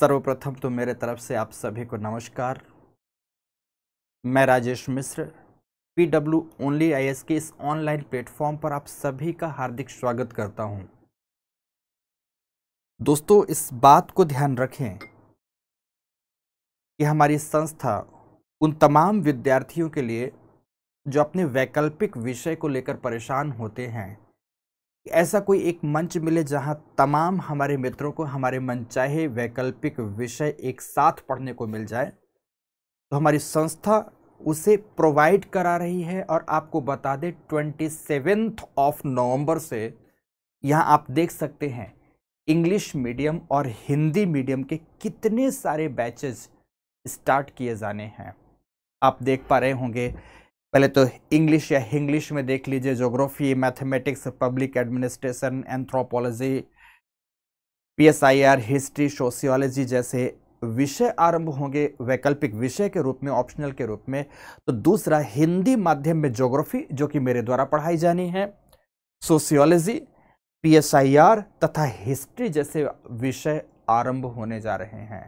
सर्वप्रथम तो मेरे तरफ से आप सभी को नमस्कार मैं Rajesh Mishra P W only I S के इस ऑनलाइन प्लेटफॉर्म पर आप सभी का हार्दिक स्वागत करता हूं। दोस्तों इस बात को ध्यान रखें कि हमारी संस्था उन तमाम विद्यार्थियों के लिए जो अपने वैकल्पिक विषय को लेकर परेशान होते हैं ऐसा कोई एक मंच मिले जहां तमाम हमारे मित्रों को हमारे मनचाहे वैकल्पिक विषय एक साथ पढ़ने को मिल जाए तो हमारी संस्था उसे प्रोवाइड करा रही है और आपको बता दें ट्वेंटी सेवेंथ ऑफ नवंबर से यहाँ आप देख सकते हैं इंग्लिश मीडियम और हिंदी मीडियम के कितने सारे बैचेज स्टार्ट किए जाने हैं आप देख पा रहे होंगे पहले तो इंग्लिश या हिंग्लिश में देख लीजिए geography mathematics public administration anthropology PSIR history sociology जैसे विषय आरंभ होंगे वैकल्पिक विषय के रूप में ऑप्शनल के रूप में तो दूसरा हिंदी माध्यम में जोग्राफी जो कि मेरे द्वारा पढ़ाई जानी है सोशियोलॉजी पीएसआईआर तथा हिस्ट्री जैसे विषय आरंभ होने जा रहे हैं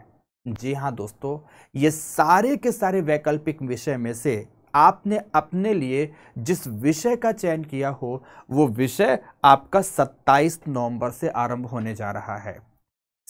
जी हाँ दोस्तों ये सारे के सारे वैकल्पिक विषय में से आपने अपने लिए जिस विषय का चयन किया हो वो विषय आपका 27 नवंबर से आरंभ होने जा रहा है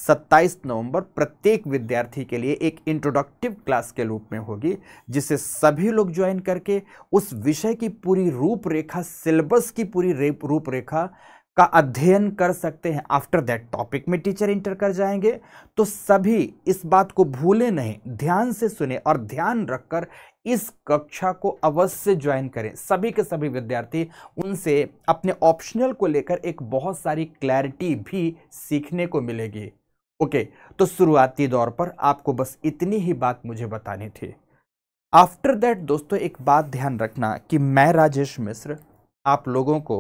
27 नवंबर प्रत्येक विद्यार्थी के लिए एक इंट्रोडक्टिव क्लास के रूप में होगी जिसे सभी लोग ज्वाइन करके उस विषय की पूरी रूपरेखा सिलेबस की पूरी रूपरेखा का अध्ययन कर सकते हैं आफ्टर दैट टॉपिक में टीचर इंटर कर जाएंगे तो सभी इस बात को भूले नहीं ध्यान से सुने और ध्यान रखकर इस कक्षा को अवश्य ज्वाइन करें सभी के सभी विद्यार्थी उनसे अपने ऑप्शनल को लेकर एक बहुत सारी क्लैरिटी भी सीखने को मिलेगी ओके okay, तो शुरुआती दौर पर आपको बस इतनी ही बात मुझे बतानी थी आफ्टर दैट दोस्तों एक बात ध्यान रखना कि मैं राजेश मिश्र आप लोगों को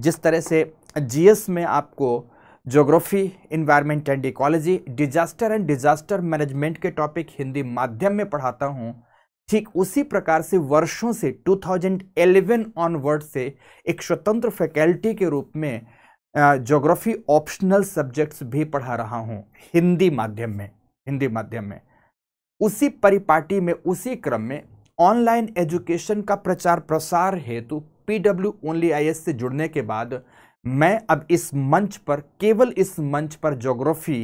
जिस तरह से जीएस में आपको geography environment and ecology disaster and disaster management के टॉपिक हिंदी माध्यम में पढ़ाता हूँ ठीक उसी प्रकार से वर्षों से 2011 ऑनवर्ड से एक स्वतंत्र फैकल्टी के रूप में ज्योग्राफी ऑप्शनल सब्जेक्ट्स भी पढ़ा रहा हूँ हिंदी माध्यम में हिंदी माध्यम में उसी परिपाटी में उसी क्रम में ऑनलाइन एजुकेशन का प्रचार प्रसार हेतु P W only I S से जुड़ने के बाद मैं अब इस मंच पर केवल इस मंच पर geography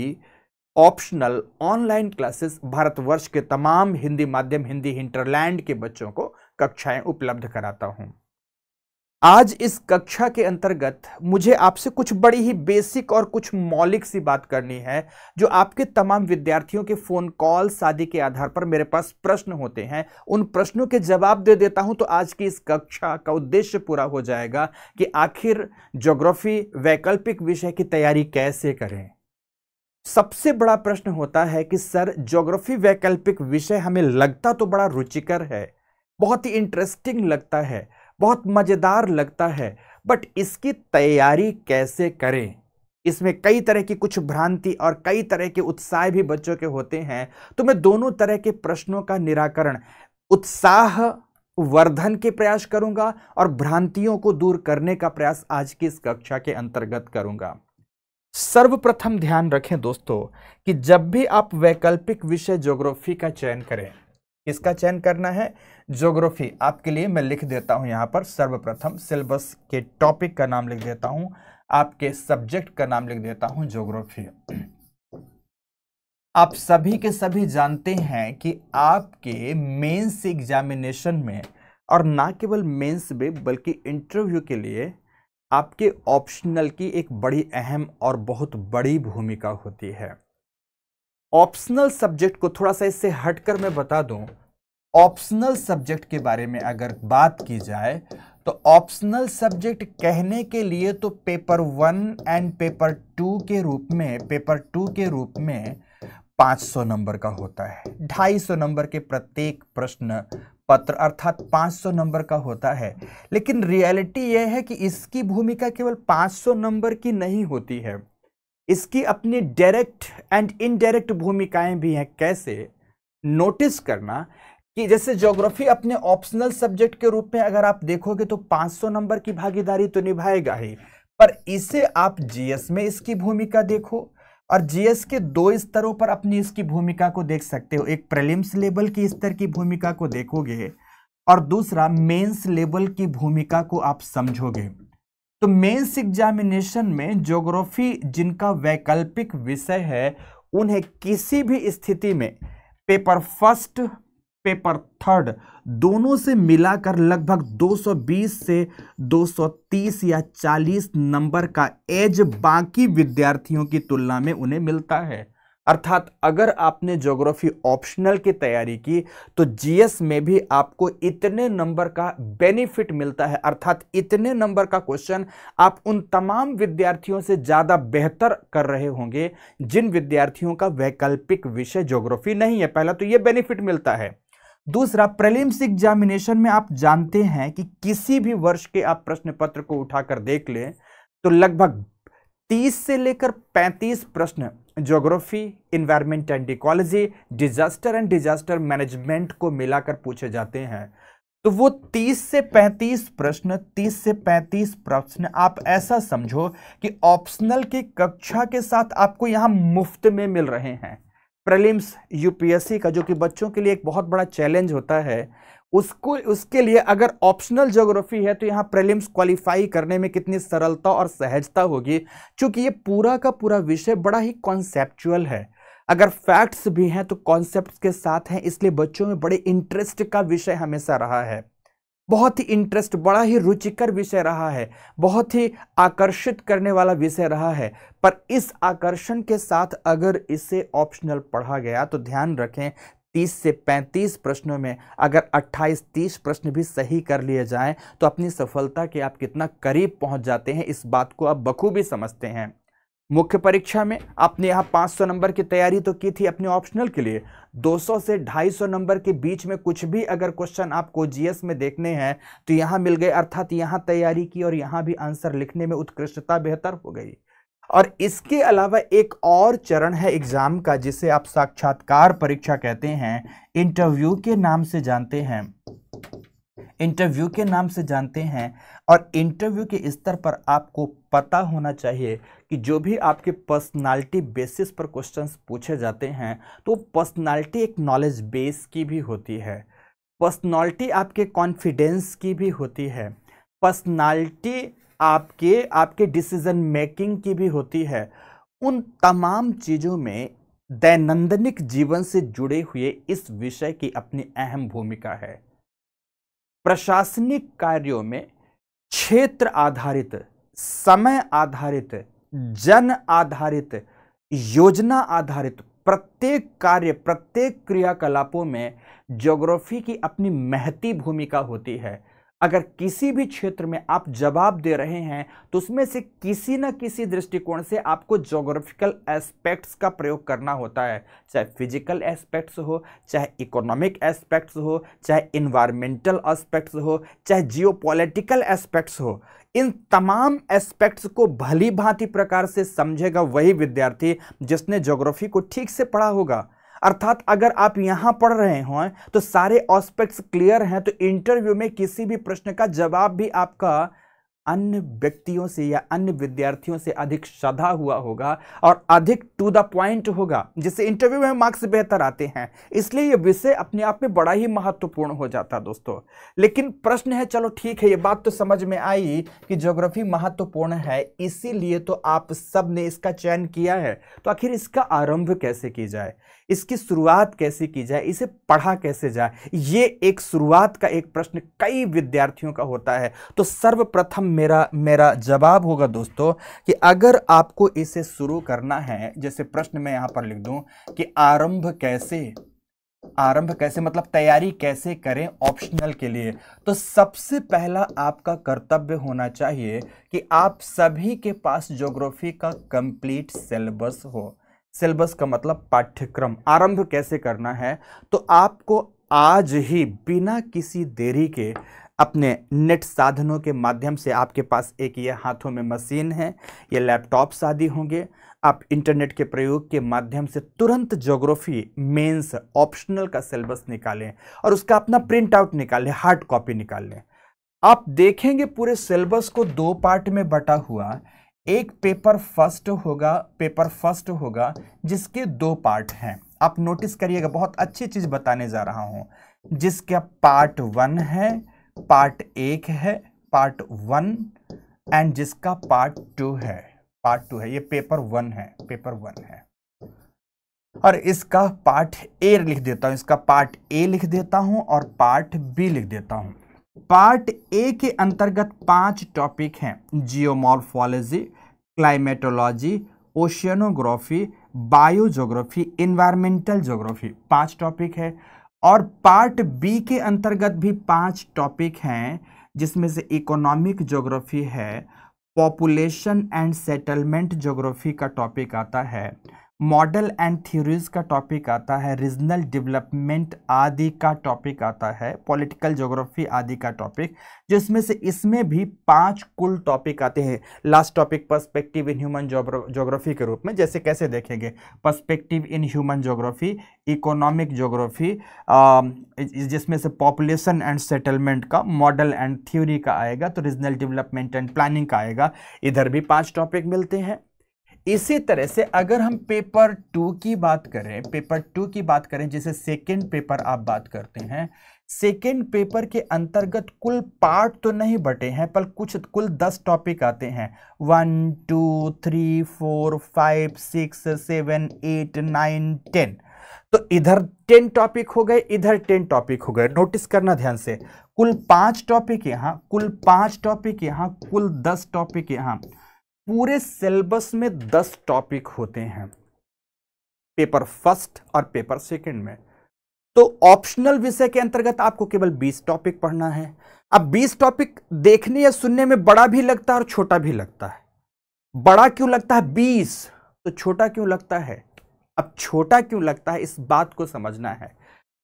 optional online classes Bharatvarsha के तमाम हिंदी माध्यम हिंदी हिंटरलैंड के बच्चों को कक्षाएं उपलब्ध कराता हूं आज इस कक्षा के अंतर्गत मुझे आपसे कुछ बड़ी ही बेसिक और कुछ मौलिक सी बात करनी है जो आपके तमाम विद्यार्थियों के फ़ोन कॉल आदि के आधार पर मेरे पास प्रश्न होते हैं उन प्रश्नों के जवाब दे देता हूं तो आज की इस कक्षा का उद्देश्य पूरा हो जाएगा कि आखिर ज्योग्राफी वैकल्पिक विषय की तैयारी कैसे करें सबसे बड़ा प्रश्न होता है कि सर ज्योग्राफी वैकल्पिक विषय हमें लगता तो बड़ा रुचिकर है बहुत ही इंटरेस्टिंग लगता है बहुत मज़ेदार लगता है बट इसकी तैयारी कैसे करें इसमें कई तरह की कुछ भ्रांति और कई तरह के उत्साह भी बच्चों के होते हैं तो मैं दोनों तरह के प्रश्नों का निराकरण उत्साह वर्धन के प्रयास करूंगा और भ्रांतियों को दूर करने का प्रयास आज की इस कक्षा के अंतर्गत करूंगा सर्वप्रथम ध्यान रखें दोस्तों कि जब भी आप वैकल्पिक विषय ज्योग्राफी का चयन करें किसका चयन करना है ज्योग्राफी आपके लिए मैं लिख देता हूं यहाँ पर सर्वप्रथम सिलेबस के टॉपिक का नाम लिख देता हूँ आपके सब्जेक्ट का नाम लिख देता हूं ज्योग्राफी आप सभी के सभी जानते हैं कि आपके मेंस एग्जामिनेशन में और ना केवल मेंस में बल्कि इंटरव्यू के लिए आपके ऑप्शनल की एक बड़ी अहम और बहुत बड़ी भूमिका होती है ऑप्शनल सब्जेक्ट को थोड़ा सा इससे हटकर मैं बता दूं ऑप्शनल सब्जेक्ट के बारे में अगर बात की जाए तो ऑप्शनल सब्जेक्ट कहने के लिए तो paper one and paper two के रूप में पेपर टू के रूप में 500 नंबर का होता है 250 नंबर के प्रत्येक प्रश्न पत्र अर्थात 500 नंबर का होता है लेकिन रियलिटी यह है कि इसकी भूमिका केवल 500 नंबर की नहीं होती है इसकी अपनी डायरेक्ट एंड इनडायरेक्ट भूमिकाएं भी हैं कैसे नोटिस करना कि जैसे ज्योग्राफी अपने ऑप्शनल सब्जेक्ट के रूप में अगर आप देखोगे तो 500 नंबर की भागीदारी तो निभाएगा ही पर इसे आप जीएस में इसकी भूमिका देखो और जीएस के दो स्तरों पर अपनी इसकी भूमिका को देख सकते हो एक प्रलिम्स लेवल की स्तर की भूमिका को देखोगे और दूसरा मेन्स लेवल की भूमिका को आप समझोगे तो मेंस एग्जामिनेशन में ज्योग्राफी जिनका वैकल्पिक विषय है उन्हें किसी भी स्थिति में पेपर फर्स्ट पेपर थर्ड दोनों से मिलाकर लगभग 220 से 230 या 40 नंबर का एज बाकी विद्यार्थियों की तुलना में उन्हें मिलता है अर्थात अगर आपने ज्योग्राफी ऑप्शनल की तैयारी की तो जीएस में भी आपको इतने नंबर का बेनिफिट मिलता है अर्थात इतने नंबर का क्वेश्चन आप उन तमाम विद्यार्थियों से ज़्यादा बेहतर कर रहे होंगे जिन विद्यार्थियों का वैकल्पिक विषय ज्योग्राफी नहीं है पहला तो ये बेनिफिट मिलता है दूसरा प्रलिम्स एग्जामिनेशन में आप जानते हैं कि किसी भी वर्ष के आप प्रश्न पत्र को उठाकर देख लें तो लगभग 30 से लेकर 35 प्रश्न geography environment and ecology disaster and disaster management को मिलाकर पूछे जाते हैं तो वो 30 से 35 प्रश्न 30 से 35 प्रश्न आप ऐसा समझो कि ऑप्शनल की कक्षा के साथ आपको यहाँ मुफ्त में मिल रहे हैं प्रलिम्स यूपीएससी का जो कि बच्चों के लिए एक बहुत बड़ा चैलेंज होता है उसको उसके लिए अगर ऑप्शनल ज्योग्राफी है तो यहाँ प्रलिम्स क्वालिफाई करने में कितनी सरलता और सहजता होगी क्योंकि ये पूरा का पूरा विषय बड़ा ही कॉन्सेप्चुअल है अगर फैक्ट्स भी हैं तो कॉन्सेप्ट के साथ हैं इसलिए बच्चों में बड़े इंटरेस्ट का विषय हमेशा रहा है बहुत ही इंटरेस्ट बड़ा ही रुचिकर विषय रहा है बहुत ही आकर्षित करने वाला विषय रहा है पर इस आकर्षण के साथ अगर इसे ऑप्शनल पढ़ा गया तो ध्यान रखें 30 से 35 प्रश्नों में अगर 28-30 प्रश्न भी सही कर लिए जाएं तो अपनी सफलता के आप कितना करीब पहुंच जाते हैं इस बात को आप बखूबी समझते हैं मुख्य परीक्षा में आपने यहाँ 500 नंबर की तैयारी तो की थी अपने ऑप्शनल के लिए 200 से 250 नंबर के बीच में कुछ भी अगर क्वेश्चन आपको जीएस में देखने हैं तो यहाँ मिल गए अर्थात यहाँ तैयारी की और यहाँ भी आंसर लिखने में उत्कृष्टता बेहतर हो गई और इसके अलावा एक और चरण है एग्ज़ाम का जिसे आप साक्षात्कार परीक्षा कहते हैं इंटरव्यू के नाम से जानते हैं इंटरव्यू के नाम से जानते हैं और इंटरव्यू के स्तर पर आपको पता होना चाहिए कि जो भी आपके पर्सनालिटी बेसिस पर क्वेश्चंस पूछे जाते हैं तो पर्सनालिटी एक नॉलेज बेस की भी होती है पर्सनालिटी आपके कॉन्फिडेंस की भी होती है पर्सनालिटी आपके आपके डिसीजन मेकिंग की भी होती है उन तमाम चीज़ों में दैनंदनिक जीवन से जुड़े हुए इस विषय की अपनी अहम भूमिका है प्रशासनिक कार्यों में क्षेत्र आधारित समय आधारित जन आधारित योजना आधारित प्रत्येक कार्य प्रत्येक क्रियाकलापों में ज्योग्राफी की अपनी महती भूमिका होती है अगर किसी भी क्षेत्र में आप जवाब दे रहे हैं तो उसमें से किसी न किसी दृष्टिकोण से आपको जोग्राफिकल एस्पेक्ट्स का प्रयोग करना होता है चाहे फिजिकल एस्पेक्ट्स हो चाहे इकोनॉमिक एस्पेक्ट्स हो चाहे इन्वायरमेंटल एस्पेक्ट्स हो चाहे जियोपॉलिटिकल एस्पेक्ट्स हो इन तमाम एस्पेक्ट्स को भली भांति प्रकार से समझेगा वही विद्यार्थी जिसने जोग्राफी को ठीक से पढ़ा होगा अर्थात अगर आप यहां पढ़ रहे हो तो सारे ऑस्पेक्ट्स क्लियर हैं तो इंटरव्यू में किसी भी प्रश्न का जवाब भी आपका अन्य व्यक्तियों से या अन्य विद्यार्थियों से अधिक सधा हुआ होगा और अधिक टू द पॉइंट होगा जिससे इंटरव्यू में मार्क्स बेहतर आते हैं इसलिए यह विषय अपने आप में बड़ा ही महत्वपूर्ण हो जाता है दोस्तों लेकिन प्रश्न है चलो ठीक है ये बात तो समझ में आई कि ज्योग्राफी महत्वपूर्ण है इसीलिए तो आप सब ने इसका चयन किया है तो आखिर इसका आरंभ कैसे की जाए इसकी शुरुआत कैसे की जाए इसे पढ़ा कैसे जाए ये एक शुरुआत का एक प्रश्न कई विद्यार्थियों का होता है तो सर्वप्रथम मेरा मेरा जवाब होगा दोस्तों कि अगर आपको इसे शुरू करना है जैसे प्रश्न मैं यहाँ पर लिख दूँ कि आरंभ कैसे आरंभ कैसे मतलब तैयारी कैसे करें ऑप्शनल के लिए तो सबसे पहला आपका कर्तव्य होना चाहिए कि आप सभी के पास ज्योग्राफी का कंप्लीट सिलेबस हो सिलेबस का मतलब पाठ्यक्रम आरंभ कैसे करना है तो आपको आज ही बिना किसी देरी के अपने नेट साधनों के माध्यम से आपके पास एक ये हाथों में मशीन है ये लैपटॉप्स आदि होंगे आप इंटरनेट के प्रयोग के माध्यम से तुरंत ज्योग्राफी मेंस ऑप्शनल का सिलेबस निकालें और उसका अपना प्रिंट आउट निकालें हार्ड कॉपी निकाल लें आप देखेंगे पूरे सिलेबस को दो पार्ट में बटा हुआ एक पेपर फर्स्ट होगा पेपर फर्स्ट होगा जिसके दो पार्ट हैं आप नोटिस करिएगा बहुत अच्छी चीज़ बताने जा रहा हूं जिसका पार्ट वन है पार्ट एक है पार्ट वन एंड जिसका पार्ट टू है पार्ट टू है ये पेपर वन है पेपर वन है और इसका पार्ट ए लिख देता हूँ इसका पार्ट ए लिख देता हूँ और पार्ट बी लिख देता हूँ पार्ट ए के अंतर्गत पांच टॉपिक हैं geomorphology climatology oceanography biogeography environmental geography पांच टॉपिक है और पार्ट बी के अंतर्गत भी पांच टॉपिक हैं जिसमें से इकोनॉमिक जोग्राफी है पॉपुलेशन एंड सेटलमेंट जोग्राफी का टॉपिक आता है मॉडल एंड थ्योरीज का टॉपिक आता है रीजनल डेवलपमेंट आदि का टॉपिक आता है पॉलिटिकल ज्योग्राफी आदि का टॉपिक जिसमें से इसमें भी पांच कुल टॉपिक आते हैं last topic perspective in human geography के रूप में जैसे कैसे देखेंगे perspective in human geography economic geography जिसमें से पॉपुलेशन एंड सेटलमेंट का मॉडल एंड थ्योरी का आएगा तो रीजनल डेवलपमेंट एंड प्लानिंग का आएगा इधर भी पाँच टॉपिक मिलते हैं इसी तरह से अगर हम पेपर टू की बात करें पेपर टू की बात करें जैसे सेकेंड पेपर आप बात करते हैं सेकेंड पेपर के अंतर्गत कुल पार्ट तो नहीं बटे हैं पर कुछ कुल दस टॉपिक आते हैं one two three four five six seven eight nine ten तो इधर टेन टॉपिक हो गए इधर टेन टॉपिक हो गए नोटिस करना ध्यान से कुल पाँच टॉपिक यहाँ कुल पाँच टॉपिक यहाँ कुल दस टॉपिक यहाँ पूरे सिलेबस में दस टॉपिक होते हैं पेपर फर्स्ट और पेपर सेकंड में तो ऑप्शनल विषय के अंतर्गत आपको केवल बीस टॉपिक पढ़ना है अब बीस टॉपिक देखने या सुनने में बड़ा भी लगता है और छोटा भी लगता है बड़ा क्यों लगता है बीस तो छोटा क्यों लगता है अब छोटा क्यों लगता है इस बात को समझना है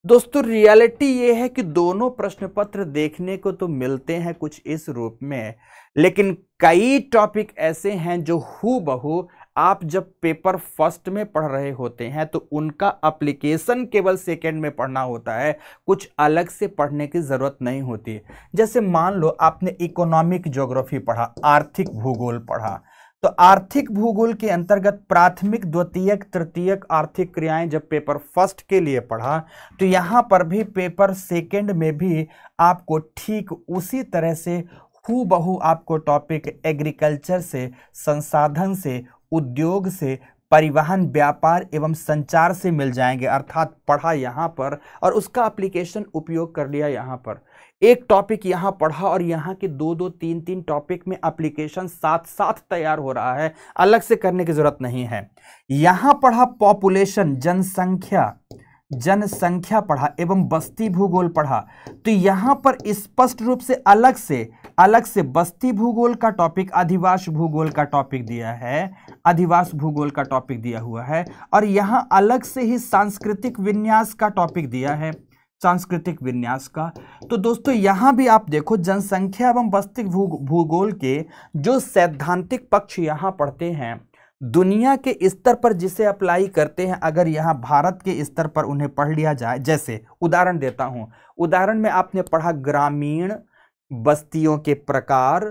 दोस्तों रियलिटी ये है कि दोनों प्रश्न पत्र देखने को तो मिलते हैं कुछ इस रूप में लेकिन कई टॉपिक ऐसे हैं जो हु बहू आप जब पेपर फर्स्ट में पढ़ रहे होते हैं तो उनका अप्लीकेशन केवल सेकेंड में पढ़ना होता है कुछ अलग से पढ़ने की ज़रूरत नहीं होती जैसे मान लो आपने इकोनॉमिक ज्योग्राफी पढ़ा आर्थिक भूगोल पढ़ा तो आर्थिक भूगोल के अंतर्गत प्राथमिक द्वितीयक तृतीयक आर्थिक क्रियाएं जब पेपर फर्स्ट के लिए पढ़ा तो यहाँ पर भी पेपर सेकंड में भी आपको ठीक उसी तरह से हु बहु आपको टॉपिक एग्रीकल्चर से संसाधन से उद्योग से परिवहन व्यापार एवं संचार से मिल जाएंगे अर्थात पढ़ा यहाँ पर और उसका अप्लीकेशन उपयोग कर लिया यहाँ पर एक टॉपिक यहाँ पढ़ा और यहाँ के दो दो तीन तीन टॉपिक में अप्लीकेशन साथ साथ तैयार हो रहा है अलग से करने की ज़रूरत नहीं है यहाँ पढ़ा पॉपुलेशन जनसंख्या जनसंख्या पढ़ा एवं बस्ती भूगोल पढ़ा तो यहाँ पर स्पष्ट रूप से अलग से अलग से बस्ती भूगोल का टॉपिक अधिवास भूगोल का टॉपिक दिया है अधिवास भूगोल का टॉपिक दिया हुआ है और यहाँ अलग से ही सांस्कृतिक विन्यास का टॉपिक दिया है सांस्कृतिक विन्यास का तो दोस्तों यहाँ भी आप देखो जनसंख्या एवं बस्ती भूगोल के जो सैद्धांतिक पक्ष यहाँ पढ़ते हैं दुनिया के स्तर पर जिसे अप्लाई करते हैं अगर यहाँ भारत के स्तर पर उन्हें पढ़ लिया जाए जैसे उदाहरण देता हूँ उदाहरण में आपने पढ़ा ग्रामीण बस्तियों के प्रकार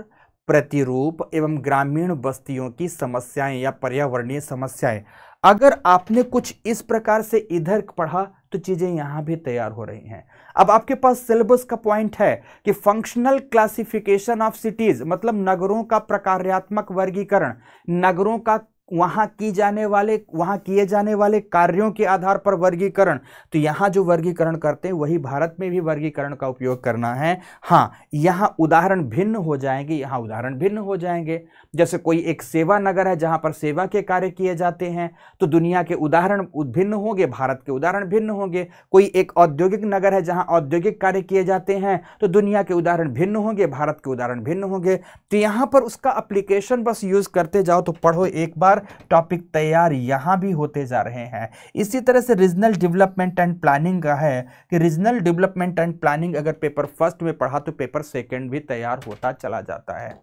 प्रतिरूप एवं ग्रामीण बस्तियों की समस्याएं या पर्यावरणीय समस्याएं अगर आपने कुछ इस प्रकार से इधर पढ़ा तो चीज़ें यहाँ भी तैयार हो रही हैं अब आपके पास सिलेबस का पॉइंट है कि फंक्शनल क्लासिफिकेशन ऑफ सिटीज़ मतलब नगरों का प्रकार्यात्मक वर्गीकरण नगरों का वहाँ की जाने वाले वहाँ किए जाने वाले कार्यों के आधार पर वर्गीकरण तो यहाँ जो वर्गीकरण करते हैं वही भारत में भी वर्गीकरण का उपयोग करना है हाँ यहाँ उदाहरण भिन्न हो जाएंगे यहाँ उदाहरण भिन्न हो जाएंगे जैसे कोई एक सेवा नगर है जहाँ पर सेवा के कार्य किए जाते हैं तो दुनिया के उदाहरण भिन्न होंगे भारत के उदाहरण भिन्न होंगे कोई एक औद्योगिक नगर है जहाँ औद्योगिक कार्य किए जाते हैं तो दुनिया के उदाहरण भिन्न होंगे भारत के उदाहरण भिन्न होंगे तो यहाँ पर उसका अप्लीकेशन बस यूज़ करते जाओ तो पढ़ो एक बार टॉपिक तैयार यहाँ भी होते जा रहे हैं इसी तरह से रीजनल डेवलपमेंट एंड प्लानिंग का है कि रीजनल डेवलपमेंट एंड प्लानिंग अगर पेपर फर्स्ट में पढ़ा तो पेपर सेकेंड भी तैयार होता चला जाता है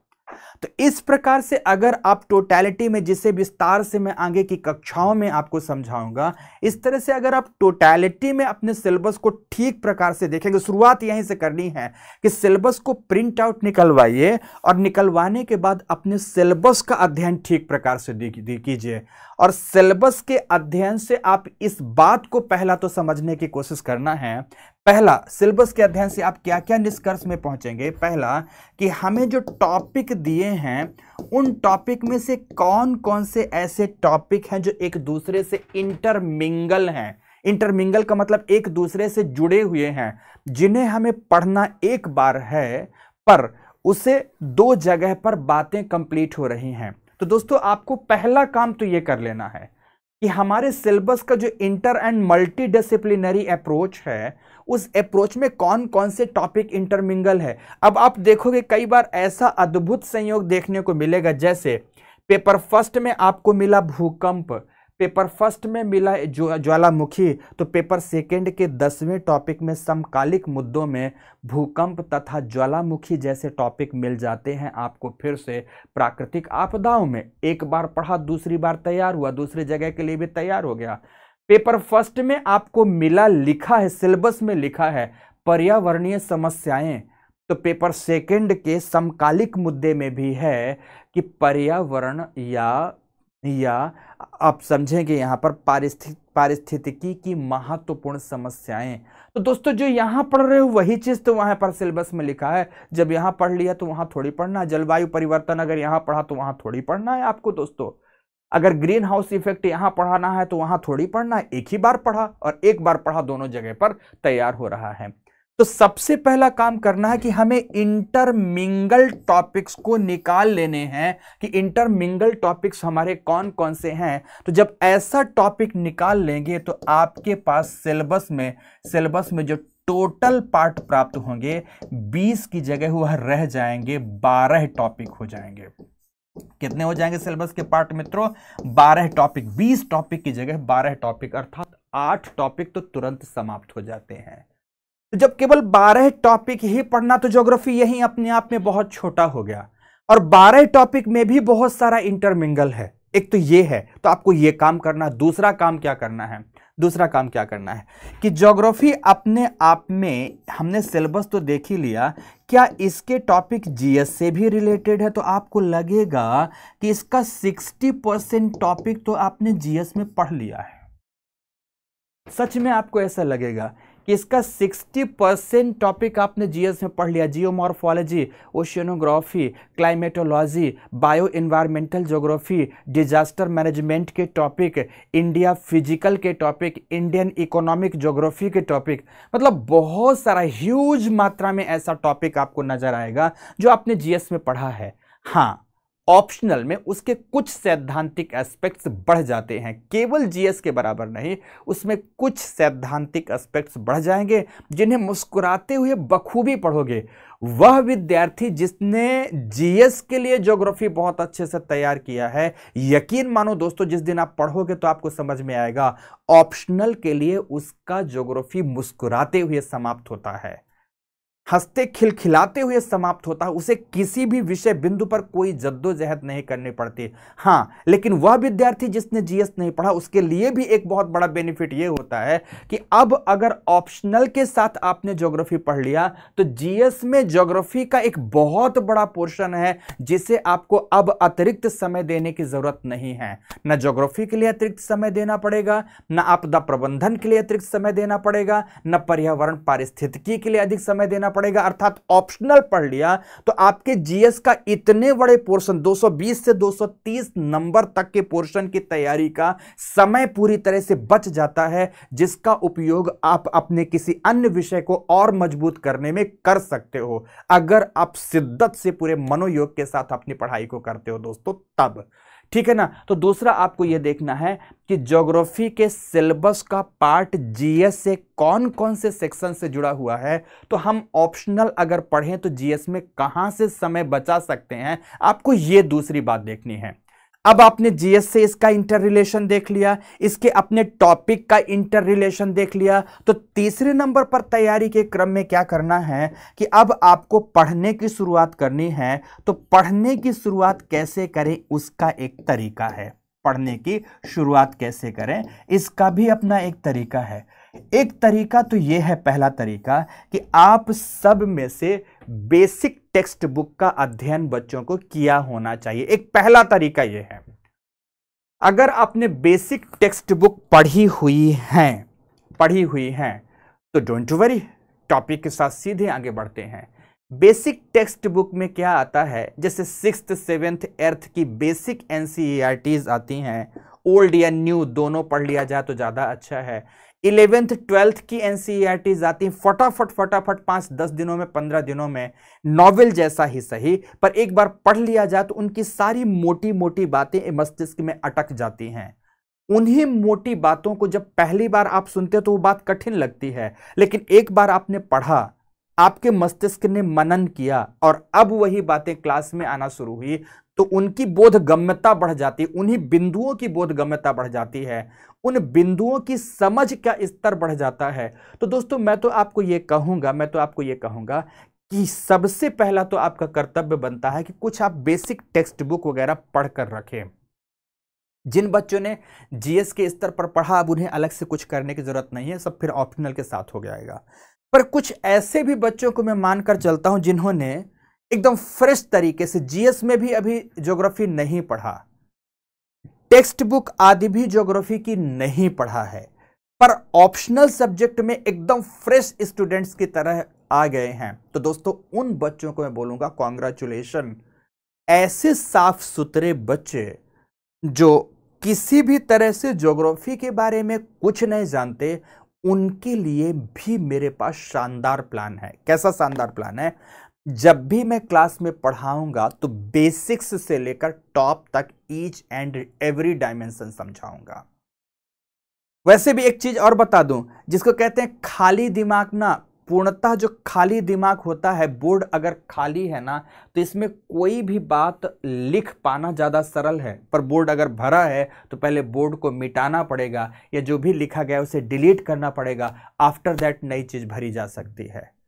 तो इस प्रकार से अगर आप टोटैलिटी में जिसे विस्तार से मैं आगे की कक्षाओं में आपको समझाऊंगा इस तरह से अगर आप टोटैलिटी में अपने सिलेबस को ठीक प्रकार से देखेंगे शुरुआत यहीं से करनी है कि सिलेबस को प्रिंट आउट निकलवाइए और निकलवाने के बाद अपने सिलेबस का अध्ययन ठीक प्रकार से कीजिए और सिलेबस के अध्ययन से आप इस बात को पहला तो समझने की कोशिश करना है पहला सिलेबस के अध्ययन से आप क्या क्या निष्कर्ष में पहुंचेंगे पहला कि हमें जो टॉपिक दिए हैं उन टॉपिक में से कौन कौन से ऐसे टॉपिक हैं जो एक दूसरे से इंटरमिंगल हैं इंटरमिंगल का मतलब एक दूसरे से जुड़े हुए हैं जिन्हें हमें पढ़ना एक बार है पर उसे दो जगह पर बातें कंप्लीट हो रही हैं तो दोस्तों आपको पहला काम तो ये कर लेना है कि हमारे सिलेबस का जो inter and multi disciplinary approach है उस अप्रोच में कौन कौन से टॉपिक इंटरमिंगल है अब आप देखोगे कई बार ऐसा अद्भुत संयोग देखने को मिलेगा जैसे पेपर फर्स्ट में आपको मिला भूकंप पेपर फर्स्ट में मिला ज्वालामुखी तो पेपर सेकंड के दसवें टॉपिक में समकालिक मुद्दों में भूकंप तथा ज्वालामुखी जैसे टॉपिक मिल जाते हैं आपको फिर से प्राकृतिक आपदाओं में एक बार पढ़ा दूसरी बार तैयार हुआ दूसरी जगह के लिए भी तैयार हो गया पेपर फर्स्ट में आपको मिला लिखा है सिलेबस में लिखा है पर्यावरणीय समस्याएं तो पेपर सेकंड के समकालिक मुद्दे में भी है कि पर्यावरण या या आप समझेंगे यहाँ पर पारिस्थिति पारिस्थितिकी की महत्वपूर्ण समस्याएं तो दोस्तों जो यहाँ पढ़ रहे हो वही चीज़ तो वहाँ पर सिलेबस में लिखा है जब यहाँ पढ़ लिया तो वहाँ थोड़ी पढ़ना जलवायु परिवर्तन अगर यहाँ पढ़ा तो वहाँ थोड़ी पढ़ना है आपको दोस्तों अगर ग्रीन हाउस इफेक्ट यहां पढ़ाना है तो वहां थोड़ी पढ़ना है एक ही बार पढ़ा और एक बार पढ़ा दोनों जगह पर तैयार हो रहा है तो सबसे पहला काम करना है कि हमें इंटरमिंगल टॉपिक्स को निकाल लेने हैं कि इंटरमिंगल टॉपिक्स हमारे कौन कौन से हैं तो जब ऐसा टॉपिक निकाल लेंगे तो आपके पास सिलेबस में सिलेबस में जो टोटल पार्ट प्राप्त होंगे 20 की जगह वह रह जाएंगे 12 टॉपिक हो जाएंगे कितने हो जाएंगे सिलेबस के पार्ट मित्रों बारह टॉपिक बीस टॉपिक की जगह बारह टॉपिक अर्थात आठ टॉपिक तो तुरंत समाप्त हो जाते हैं तो जब केवल बारह टॉपिक ही पढ़ना तो ज्योग्राफी यही अपने आप में बहुत छोटा हो गया और बारह टॉपिक में भी बहुत सारा इंटरमिंगल है एक तो ये है तो आपको ये काम करना दूसरा काम क्या करना है दूसरा काम क्या करना है कि ज्योग्राफी अपने आप में हमने सिलेबस तो देख ही लिया क्या इसके टॉपिक जीएस से भी रिलेटेड है तो आपको लगेगा कि इसका 60 परसेंट टॉपिक तो आपने जीएस में पढ़ लिया है सच में आपको ऐसा लगेगा कि इसका 60 परसेंट टॉपिक आपने जीएस में पढ़ लिया geomorphology oceanography climatology bio environmental geography disaster management के टॉपिक इंडिया फिजिकल के टॉपिक इंडियन इकोनॉमिक जोग्राफी के टॉपिक मतलब बहुत सारा ह्यूज मात्रा में ऐसा टॉपिक आपको नज़र आएगा जो आपने जीएस में पढ़ा है हाँ ऑप्शनल में उसके कुछ सैद्धांतिक एस्पेक्ट्स बढ़ जाते हैं केवल जीएस के बराबर नहीं उसमें कुछ सैद्धांतिक एस्पेक्ट्स बढ़ जाएंगे जिन्हें मुस्कुराते हुए बखूबी पढ़ोगे वह विद्यार्थी जिसने जीएस के लिए ज्योग्राफी बहुत अच्छे से तैयार किया है यकीन मानो दोस्तों जिस दिन आप पढ़ोगे तो आपको समझ में आएगा ऑप्शनल के लिए उसका ज्योग्राफी मुस्कुराते हुए समाप्त होता है हंसते खिलखिलाते हुए समाप्त होता है उसे किसी भी विषय बिंदु पर कोई जद्दोजहद नहीं करनी पड़ती हाँ लेकिन वह विद्यार्थी जिसने जीएस नहीं पढ़ा उसके लिए भी एक बहुत बड़ा बेनिफिट ये होता है कि अब अगर ऑप्शनल के साथ आपने ज्योग्राफी पढ़ लिया तो जीएस में ज्योग्राफी का एक बहुत बड़ा पोर्शन है जिसे आपको अब अतिरिक्त समय देने की ज़रूरत नहीं है ना ज्योग्राफी के लिए अतिरिक्त समय देना पड़ेगा ना आपदा प्रबंधन के लिए अतिरिक्त समय देना पड़ेगा न पर्यावरण पारिस्थितिकी के लिए अधिक समय देना पड़ेगा पड़ेगा अर्थात ऑप्शनल पढ़ लिया तो आपके जीएस का इतने बड़े पोर्शन 220 से 230 नंबर तक के पोर्शन की तैयारी का समय पूरी तरह से बच जाता है जिसका उपयोग आप अपने किसी अन्य विषय को और मजबूत करने में कर सकते हो अगर आप शिद्दत से पूरे मनोयोग के साथ अपनी पढ़ाई को करते हो दोस्तों तब ठीक है ना तो दूसरा आपको यह देखना है कि ज्योग्राफी के सिलेबस का पार्ट जीएस से कौन कौन से सेक्शन से जुड़ा हुआ है तो हम ऑप्शनल अगर पढ़ें तो जीएस में कहाँ से समय बचा सकते हैं आपको ये दूसरी बात देखनी है अब आपने जीएस से इसका इंटर रिलेशन देख लिया इसके अपने टॉपिक का इंटर रिलेशन देख लिया तो तीसरे नंबर पर तैयारी के क्रम में क्या करना है कि अब आपको पढ़ने की शुरुआत करनी है तो पढ़ने की शुरुआत कैसे करें उसका एक तरीका है पढ़ने की शुरुआत कैसे करें इसका भी अपना एक तरीका है एक तरीका तो ये है पहला तरीका कि आप सब में से बेसिक टेक्स्ट बुक का अध्ययन बच्चों को किया होना चाहिए एक पहला तरीका यह है अगर आपने बेसिक टेक्स्ट बुक पढ़ी हुई है पढ़ी हुई है तो डोंट वरी टॉपिक के साथ सीधे आगे बढ़ते हैं बेसिक टेक्स्ट बुक में क्या आता है जैसे सिक्स सेवेंथ एर्थ की बेसिक एन आती हैं ओल्ड या न्यू दोनों पढ़ लिया जाए तो ज़्यादा अच्छा है इलेवेंथ ट्वेल्थ की एनसीईआरटी e जाती है फटाफट फटाफट पांच दस दिनों में पंद्रह दिनों में नॉवेल जैसा ही सही पर एक बार पढ़ लिया जाए तो उनकी सारी मोटी मोटी बातें मस्तिष्क में अटक जाती हैं उन्हीं मोटी बातों को जब पहली बार आप सुनते हो तो वो बात कठिन लगती है लेकिन एक बार आपने पढ़ा आपके मस्तिष्क ने मनन किया और अब वही बातें क्लास में आना शुरू हुई तो उनकी बोध गम्यता बढ़ जाती है उन्हीं बिंदुओं की बोध गम्यता बढ़ जाती है उन बिंदुओं की समझ का स्तर बढ़ जाता है तो दोस्तों मैं तो आपको ये कहूंगा मैं तो आपको ये कहूंगा कि सबसे पहला तो आपका कर्तव्य बनता है कि कुछ आप बेसिक टेक्स्ट बुक वगैरह पढ़कर रखें जिन बच्चों ने जीएस के स्तर पर पढ़ा अब उन्हें अलग से कुछ करने की ज़रूरत नहीं है सब फिर ऑप्शनल के साथ हो जाएगा पर कुछ ऐसे भी बच्चों को मैं मानकर चलता हूं जिन्होंने एकदम फ्रेश तरीके से जीएस में भी अभी ज्योग्राफी नहीं पढ़ा टेक्स्ट बुक आदि भी ज्योग्राफी की नहीं पढ़ा है पर ऑप्शनल सब्जेक्ट में एकदम फ्रेश स्टूडेंट्स की तरह आ गए हैं तो दोस्तों उन बच्चों को मैं बोलूंगा कॉन्ग्रेचुलेशन ऐसे साफ सुथरे बच्चे जो किसी भी तरह से ज्योग्राफी के बारे में कुछ नहीं जानते उनके लिए भी मेरे पास शानदार प्लान है कैसा शानदार प्लान है जब भी मैं क्लास में पढ़ाऊंगा तो बेसिक्स से लेकर टॉप तक ईच एंड एवरी डायमेंशन समझाऊंगा वैसे भी एक चीज और बता दूं जिसको कहते हैं खाली दिमाग ना पूर्णतः जो खाली दिमाग होता है बोर्ड अगर खाली है ना तो इसमें कोई भी बात लिख पाना ज़्यादा सरल है पर बोर्ड अगर भरा है तो पहले बोर्ड को मिटाना पड़ेगा या जो भी लिखा गया उसे डिलीट करना पड़ेगा आफ्टर दैट नई चीज़ भरी जा सकती है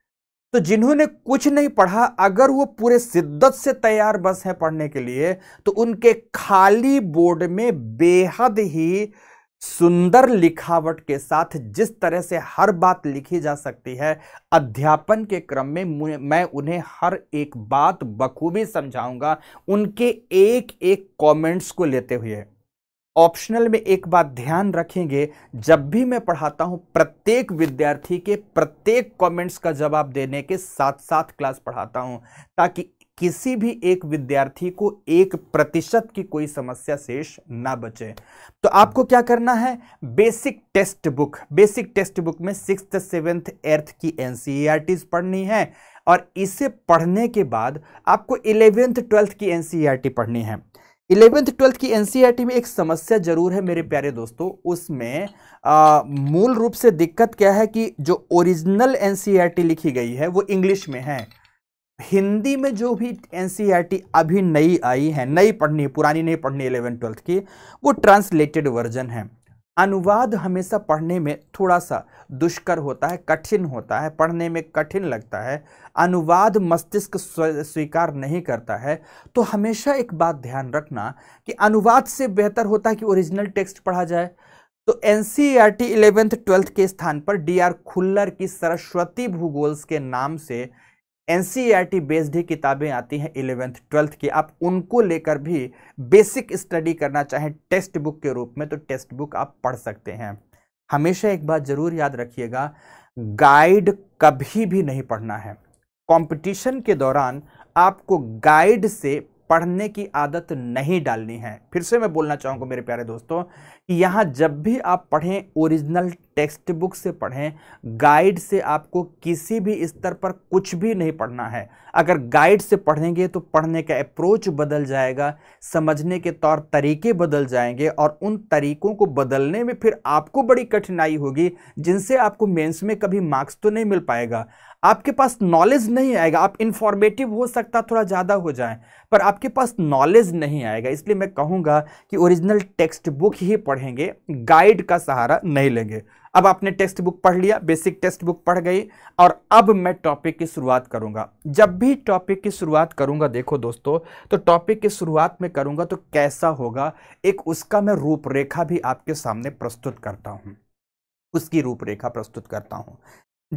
तो जिन्होंने कुछ नहीं पढ़ा अगर वो पूरे शिद्दत से तैयार बस हैं पढ़ने के लिए तो उनके खाली बोर्ड में बेहद ही सुंदर लिखावट के साथ जिस तरह से हर बात लिखी जा सकती है अध्यापन के क्रम में मैं उन्हें हर एक बात बखूबी समझाऊंगा उनके एक एक कमेंट्स को लेते हुए ऑप्शनल में एक बात ध्यान रखेंगे जब भी मैं पढ़ाता हूं प्रत्येक विद्यार्थी के प्रत्येक कमेंट्स का जवाब देने के साथ साथ क्लास पढ़ाता हूं ताकि किसी भी एक विद्यार्थी को एक प्रतिशत की कोई समस्या शेष ना बचे तो आपको क्या करना है basic text book basic text book में सिक्स सेवेंथ एर्थ की एनसीईआरटीज e पढ़नी है और इसे पढ़ने के बाद आपको इलेवेंथ ट्वेल्थ की एनसीईआरटी e पढ़नी है इलेवेंथ ट्वेल्थ की एनसीईआरटी e में एक समस्या जरूर है मेरे प्यारे दोस्तों उसमें आ, मूल रूप से दिक्कत क्या है कि जो ओरिजिनल एनसीईआरटी e लिखी गई है वो इंग्लिश में है हिंदी में जो भी एनसीईआरटी e अभी नई आई है नई पढ़नी पुरानी नहीं पढ़नी इलेवेंथ ट्वेल्थ की वो ट्रांसलेटेड वर्जन है अनुवाद हमेशा पढ़ने में थोड़ा सा दुष्कर होता है कठिन होता है पढ़ने में कठिन लगता है अनुवाद मस्तिष्क स्वीकार नहीं करता है तो हमेशा एक बात ध्यान रखना कि अनुवाद से बेहतर होता है कि ओरिजिनल टेक्स्ट पढ़ा जाए तो N C R T eleventh twelfth के स्थान पर डी आर खुल्लर की सरस्वती भूगोल्स के नाम से एन बेस्ड e ही किताबें आती हैं इलेवेंथ ट्वेल्थ की आप उनको लेकर भी बेसिक स्टडी करना चाहें टेक्स्ट बुक के रूप में तो टेक्स्ट बुक आप पढ़ सकते हैं हमेशा एक बात ज़रूर याद रखिएगा गाइड कभी भी नहीं पढ़ना है कंपटीशन के दौरान आपको गाइड से पढ़ने की आदत नहीं डालनी है फिर से मैं बोलना चाहूँगा मेरे प्यारे दोस्तों कि यहाँ जब भी आप पढ़ें ओरिजिनल टेक्स्ट बुक से पढ़ें गाइड से आपको किसी भी स्तर पर कुछ भी नहीं पढ़ना है अगर गाइड से पढ़ेंगे तो पढ़ने का अप्रोच बदल जाएगा समझने के तौर तरीके बदल जाएंगे और उन तरीकों को बदलने में फिर आपको बड़ी कठिनाई होगी जिनसे आपको मेंस में कभी मार्क्स तो नहीं मिल पाएगा आपके पास नॉलेज नहीं आएगा आप इन्फॉर्मेटिव हो सकता थोड़ा ज़्यादा हो जाए पर आपके पास नॉलेज नहीं आएगा इसलिए मैं कहूँगा कि ओरिजिनल टेक्स्ट बुक ही पढ़ें पढ़ेंगे गाइड का सहारा नहीं लेंगे अब आपने टेक्स्ट बुक पढ़ लिया बेसिक टेक्स्ट बुक पढ़ गई और अब मैं टॉपिक की शुरुआत करूंगा जब भी टॉपिक की शुरुआत करूंगा देखो दोस्तों तो टॉपिक की शुरुआत में करूंगा तो कैसा होगा एक उसका मैं रूपरेखा भी आपके सामने प्रस्तुत करता हूं उसकी रूपरेखा प्रस्तुत करता हूं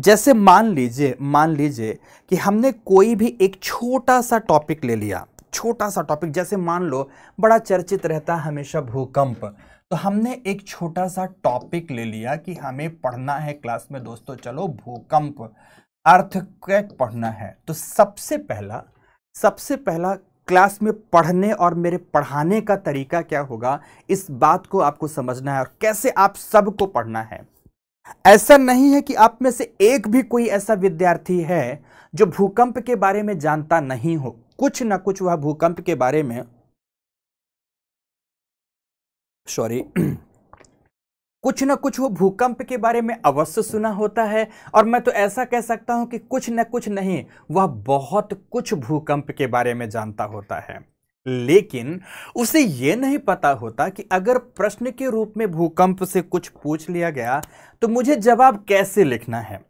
जैसे मान लीजिए मान लीजिए कि हमने कोई भी एक छोटा सा टॉपिक ले लिया छोटा सा टॉपिक जैसे मान लो बड़ा चर्चित रहता है हमेशा भूकंप तो हमने एक छोटा सा टॉपिक ले लिया कि हमें पढ़ना है क्लास में दोस्तों चलो भूकंप अर्थक्वेक पढ़ना है तो सबसे पहला सबसे पहला क्लास में पढ़ने और मेरे पढ़ाने का तरीका क्या होगा इस बात को आपको समझना है और कैसे आप सबको पढ़ना है ऐसा नहीं है कि आप में से एक भी कोई ऐसा विद्यार्थी है जो भूकंप के बारे में जानता नहीं हो कुछ ना कुछ वह भूकंप के बारे में सॉरी कुछ ना कुछ वो भूकंप के बारे में अवश्य सुना होता है और मैं तो ऐसा कह सकता हूं कि कुछ न कुछ नहीं वह बहुत कुछ भूकंप के बारे में जानता होता है लेकिन उसे यह नहीं पता होता कि अगर प्रश्न के रूप में भूकंप से कुछ पूछ लिया गया तो मुझे जवाब कैसे लिखना है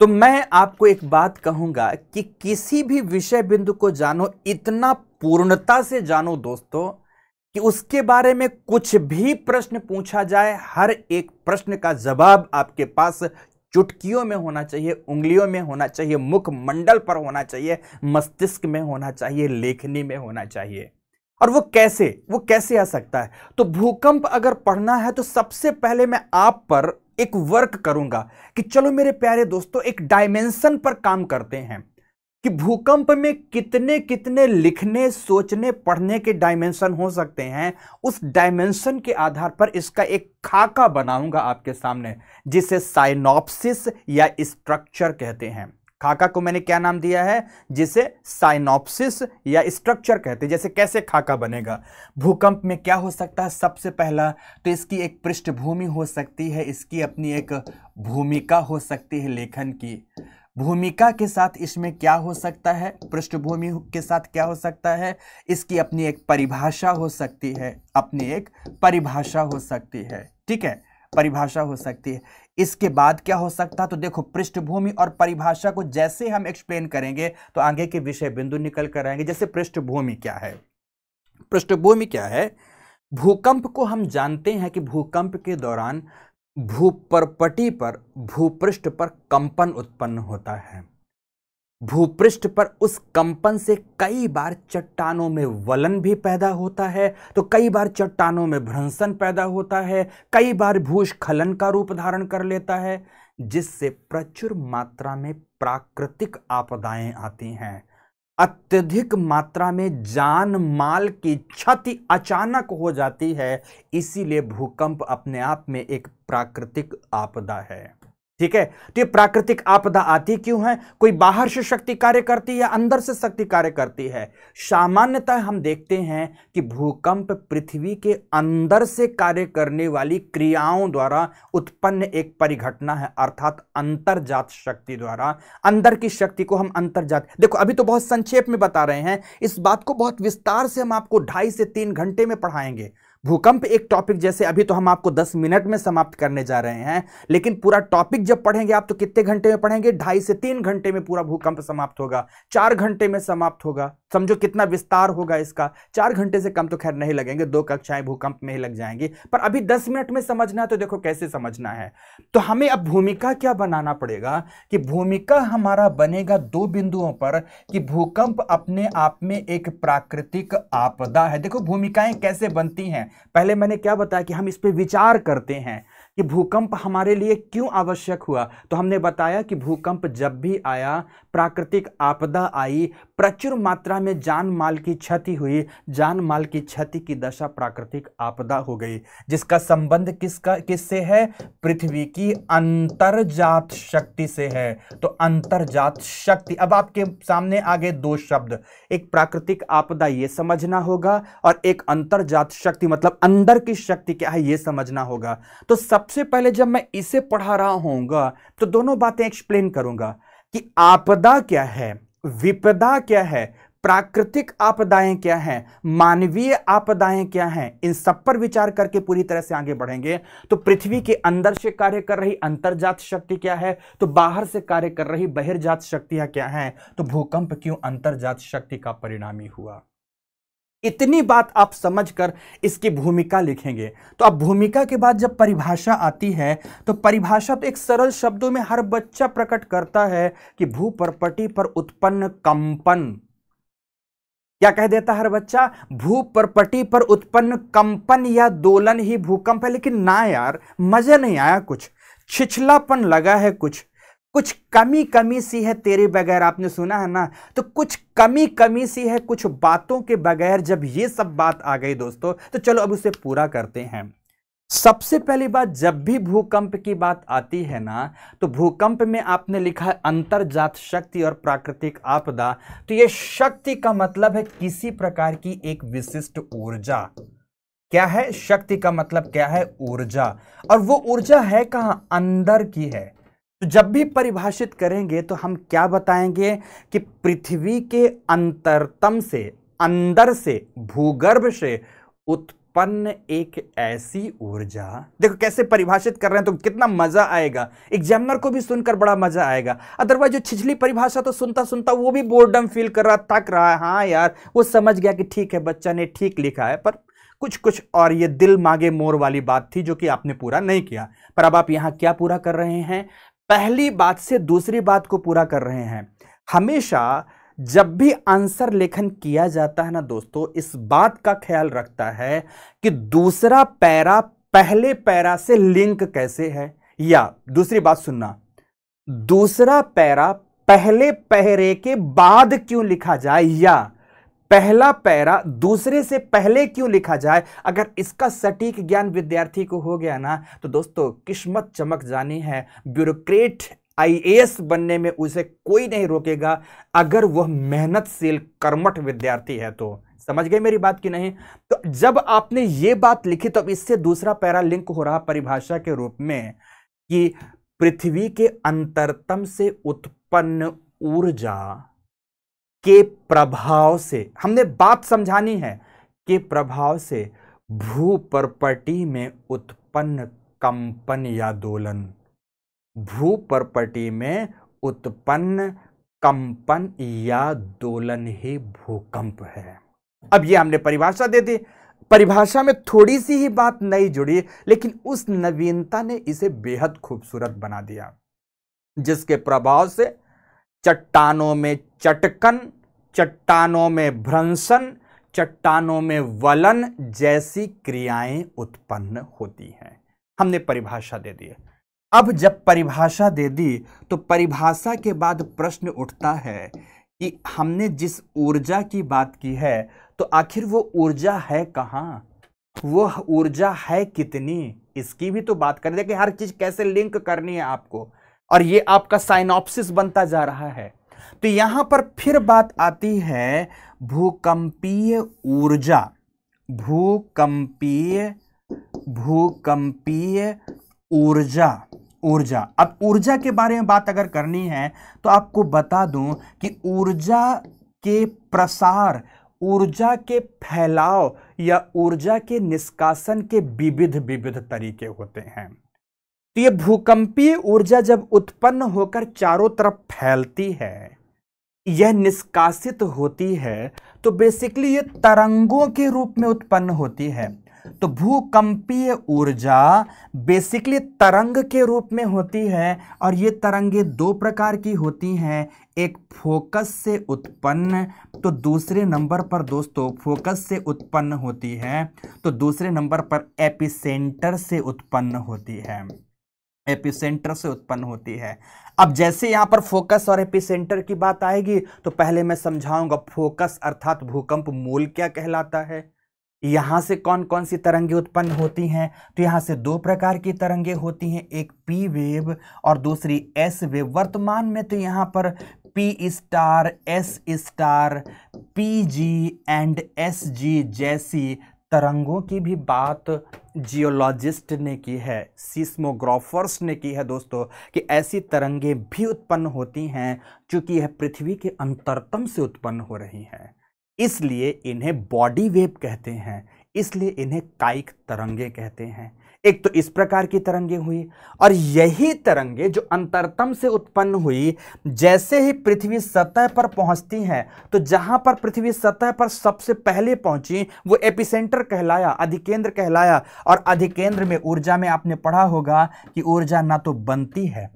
तो मैं आपको एक बात कहूंगा कि किसी भी विषय बिंदु को जानो इतना पूर्णता से जानो दोस्तों कि उसके बारे में कुछ भी प्रश्न पूछा जाए हर एक प्रश्न का जवाब आपके पास चुटकियों में होना चाहिए उंगलियों में होना चाहिए मुखमंडल पर होना चाहिए मस्तिष्क में होना चाहिए लेखनी में होना चाहिए और वो कैसे वो कैसे आ सकता है तो भूकंप अगर पढ़ना है तो सबसे पहले मैं आप पर एक वर्क करूंगा कि चलो मेरे प्यारे दोस्तों एक डायमेंशन पर काम करते हैं कि भूकंप में कितने कितने लिखने सोचने पढ़ने के डायमेंशन हो सकते हैं उस डायमेंशन के आधार पर इसका एक खाका बनाऊंगा आपके सामने जिसे साइनोप्सिस या स्ट्रक्चर कहते हैं खाका को मैंने क्या नाम दिया है जिसे साइनोप्सिस या स्ट्रक्चर कहते हैं जैसे कैसे खाका बनेगा भूकंप में क्या हो सकता है सबसे पहला तो इसकी एक पृष्ठभूमि हो सकती है इसकी अपनी एक भूमिका हो सकती है लेखन की भूमिका के साथ इसमें क्या हो सकता है पृष्ठभूमि के साथ क्या हो सकता है इसकी अपनी एक परिभाषा हो सकती है अपनी एक परिभाषा हो सकती है ठीक है परिभाषा हो सकती है इसके बाद क्या हो सकता है तो देखो पृष्ठभूमि और परिभाषा को जैसे हम एक्सप्लेन करेंगे तो आगे के विषय बिंदु निकल कर आएंगे जैसे पृष्ठभूमि क्या है पृष्ठभूमि क्या है भूकंप को हम जानते हैं कि भूकंप के दौरान भूपरपटी पर भूपृष्ठ पर कंपन उत्पन्न होता है भूपृष्ठ पर उस कंपन से कई बार चट्टानों में वलन भी पैदा होता है तो कई बार चट्टानों में भ्रंसन पैदा होता है कई बार भूस्खलन का रूप धारण कर लेता है जिससे प्रचुर मात्रा में प्राकृतिक आपदाएं आती हैं अत्यधिक मात्रा में जान माल की क्षति अचानक हो जाती है इसीलिए भूकंप अपने आप में एक प्राकृतिक आपदा है ठीक है तो ये प्राकृतिक आपदा आती क्यों है कोई बाहर से शक्ति कार्य करती है या अंदर से शक्ति कार्य करती है सामान्यतः हम देखते हैं कि भूकंप पृथ्वी के अंदर से कार्य करने वाली क्रियाओं द्वारा उत्पन्न एक परिघटना है अर्थात अंतर्जात शक्ति द्वारा अंदर की शक्ति को हम अंतर्जात देखो अभी तो बहुत संक्षेप में बता रहे हैं इस बात को बहुत विस्तार से हम आपको ढाई से तीन घंटे में पढ़ाएंगे भूकंप एक टॉपिक जैसे अभी तो हम आपको 10 मिनट में समाप्त करने जा रहे हैं लेकिन पूरा टॉपिक जब पढ़ेंगे आप तो कितने घंटे में पढ़ेंगे ढाई से तीन घंटे में पूरा भूकंप समाप्त होगा चार घंटे में समाप्त होगा समझो कितना विस्तार होगा इसका चार घंटे से कम तो खैर नहीं लगेंगे दो कक्षाएं भूकंप में ही लग जाएंगी पर अभी दस मिनट में समझना है तो देखो कैसे समझना है तो हमें अब भूमिका क्या बनाना पड़ेगा कि भूमिका हमारा बनेगा दो बिंदुओं पर कि भूकंप अपने आप में एक प्राकृतिक आपदा है देखो भूमिकाएं कैसे बनती हैं पहले मैंने क्या बताया कि हम इस पर विचार करते हैं कि भूकंप हमारे लिए क्यों आवश्यक हुआ तो हमने बताया कि भूकंप जब भी आया प्राकृतिक आपदा आई प्रचुर मात्रा में जान माल की क्षति हुई जान माल की क्षति की दशा प्राकृतिक आपदा हो गई जिसका संबंध किसका किससे है पृथ्वी की अंतर्जात शक्ति से है तो अंतर्जात शक्ति अब आपके सामने आगे दो शब्द एक प्राकृतिक आपदा ये समझना होगा और एक अंतर्जात शक्ति मतलब अंदर की शक्ति क्या है ये समझना होगा तो सबसे पहले जब मैं इसे पढ़ा रहा होऊंगा तो दोनों बातें एक्सप्लेन करूंगा कि आपदा क्या है विपदा क्या है प्राकृतिक आपदाएं क्या हैं मानवीय आपदाएं क्या हैं इन सब पर विचार करके पूरी तरह से आगे बढ़ेंगे तो पृथ्वी के अंदर से कार्य कर रही अंतर्जात शक्ति क्या है तो बाहर से कार्य कर रही बहिर्जात शक्तियां क्या हैं तो भूकंप क्यों अंतर्जात शक्ति का परिणामी हुआ इतनी बात आप समझकर इसकी भूमिका लिखेंगे तो अब भूमिका के बाद जब परिभाषा आती है तो परिभाषा तो एक सरल शब्दों में हर बच्चा प्रकट करता है कि भू भूपरपटी पर उत्पन्न कंपन क्या कह देता हर बच्चा भू भूपरपटी पर उत्पन्न कंपन या दोलन ही भूकंप है लेकिन ना यार मजा नहीं आया कुछ छिछलापन लगा है कुछ कुछ कमी कमी सी है तेरे बगैर आपने सुना है ना तो कुछ कमी कमी सी है कुछ बातों के बगैर जब ये सब बात आ गई दोस्तों तो चलो अब उसे पूरा करते हैं सबसे पहली बात जब भी भूकंप की बात आती है ना तो भूकंप में आपने लिखा है अंतर्जात शक्ति और प्राकृतिक आपदा तो ये शक्ति का मतलब है किसी प्रकार की एक विशिष्ट ऊर्जा क्या है शक्ति का मतलब क्या है ऊर्जा और वो ऊर्जा है कहाँ अंदर की है तो जब भी परिभाषित करेंगे तो हम क्या बताएंगे कि पृथ्वी के अंतरतम से अंदर से भूगर्भ से उत्पन्न एक ऐसी ऊर्जा देखो कैसे परिभाषित कर रहे हैं तो कितना मजा आएगा एग्जामिनर को भी सुनकर बड़ा मजा आएगा अदरवाइज जो छिछली परिभाषा तो सुनता सुनता वो भी बोर्डम फील कर रहा थक रहा है हाँ यार वो समझ गया कि ठीक है बच्चा ने ठीक लिखा है पर कुछ कुछ और ये दिल मांगे मोर वाली बात थी जो कि आपने पूरा नहीं किया पर अब आप यहाँ क्या पूरा कर रहे हैं पहली बात से दूसरी बात को पूरा कर रहे हैं हमेशा जब भी आंसर लेखन किया जाता है ना दोस्तों इस बात का ख्याल रखता है कि दूसरा पैरा पहले पैरा से लिंक कैसे है या दूसरी बात सुनना दूसरा पैरा पहले पहरे के बाद क्यों लिखा जाए या पहला पैरा दूसरे से पहले क्यों लिखा जाए अगर इसका सटीक ज्ञान विद्यार्थी को हो गया ना तो दोस्तों किस्मत चमक जानी है ब्यूरोक्रेट आईएएस बनने में उसे कोई नहीं रोकेगा अगर वह मेहनतशील कर्मठ विद्यार्थी है तो समझ गए मेरी बात की नहीं तो जब आपने ये बात लिखी तो इससे दूसरा पैरा लिंक हो रहा परिभाषा के रूप में कि पृथ्वी के अंतरतम से उत्पन्न ऊर्जा के प्रभाव से हमने बात समझानी है के प्रभाव से भू प्रपर्टी में उत्पन्न कंपन या दोलन भू प्रॉपर्टी में उत्पन्न कंपन या दोलन ही भूकंप है अब ये हमने परिभाषा दे दी परिभाषा में थोड़ी सी ही बात नहीं जुड़ी लेकिन उस नवीनता ने इसे बेहद खूबसूरत बना दिया जिसके प्रभाव से चट्टानों में चटकन चट्टानों में भ्रंशन चट्टानों में वलन जैसी क्रियाएं उत्पन्न होती हैं हमने परिभाषा दे दी अब जब परिभाषा दे दी तो परिभाषा के बाद प्रश्न उठता है कि हमने जिस ऊर्जा की बात की है तो आखिर वो ऊर्जा है कहाँ वह ऊर्जा है कितनी इसकी भी तो बात दे देखिए हर चीज़ कैसे लिंक करनी है आपको और ये आपका साइनोप्सिस बनता जा रहा है तो यहां पर फिर बात आती है भूकंपीय ऊर्जा भूकंपीय भूकंपीय ऊर्जा ऊर्जा अब ऊर्जा के बारे में बात अगर करनी है तो आपको बता दूं कि ऊर्जा के प्रसार ऊर्जा के फैलाव या ऊर्जा के निष्कासन के विविध विविध तरीके होते हैं तो ये भूकंपीय ऊर्जा जब उत्पन्न होकर चारों तरफ फैलती है यह निष्कासित होती है तो बेसिकली ये तरंगों के रूप में उत्पन्न होती है तो भूकंपीय ऊर्जा बेसिकली तरंग के रूप में होती है और ये तरंगे दो प्रकार की होती हैं एक फोकस से उत्पन्न तो दूसरे नंबर पर दोस्तों फोकस से उत्पन्न होती है तो दूसरे नंबर पर एपिसेंटर से उत्पन्न होती है एपिसेंटर से उत्पन्न होती है अब जैसे यहाँ पर फोकस और एपिसेंटर की बात आएगी तो पहले मैं समझाऊंगा फोकस अर्थात भूकंप मूल क्या कहलाता है यहाँ से कौन कौन सी तरंगे उत्पन्न होती हैं तो यहाँ से दो प्रकार की तरंगे होती हैं एक पी वेव और दूसरी एस वेव वर्तमान में तो यहाँ पर P star S star P G and S G जैसी तरंगों की भी बात जियोलॉजिस्ट ने की है सीस्मोग्राफर्स ने की है दोस्तों कि ऐसी तरंगे भी उत्पन्न होती हैं चूँकि यह पृथ्वी के अंतरतम से उत्पन्न हो रही हैं इसलिए इन्हें बॉडी वेव कहते हैं इसलिए इन्हें कायिक तरंगे कहते हैं एक तो इस प्रकार की तरंगे हुई और यही तरंगे जो अंतरतम से उत्पन्न हुई जैसे ही पृथ्वी सतह पर पहुंचती हैं तो जहां पर पृथ्वी सतह पर सबसे पहले पहुंची वो एपिसेंटर कहलाया अधिकेंद्र कहलाया और अधिकेंद्र में ऊर्जा में आपने पढ़ा होगा कि ऊर्जा ना तो बनती है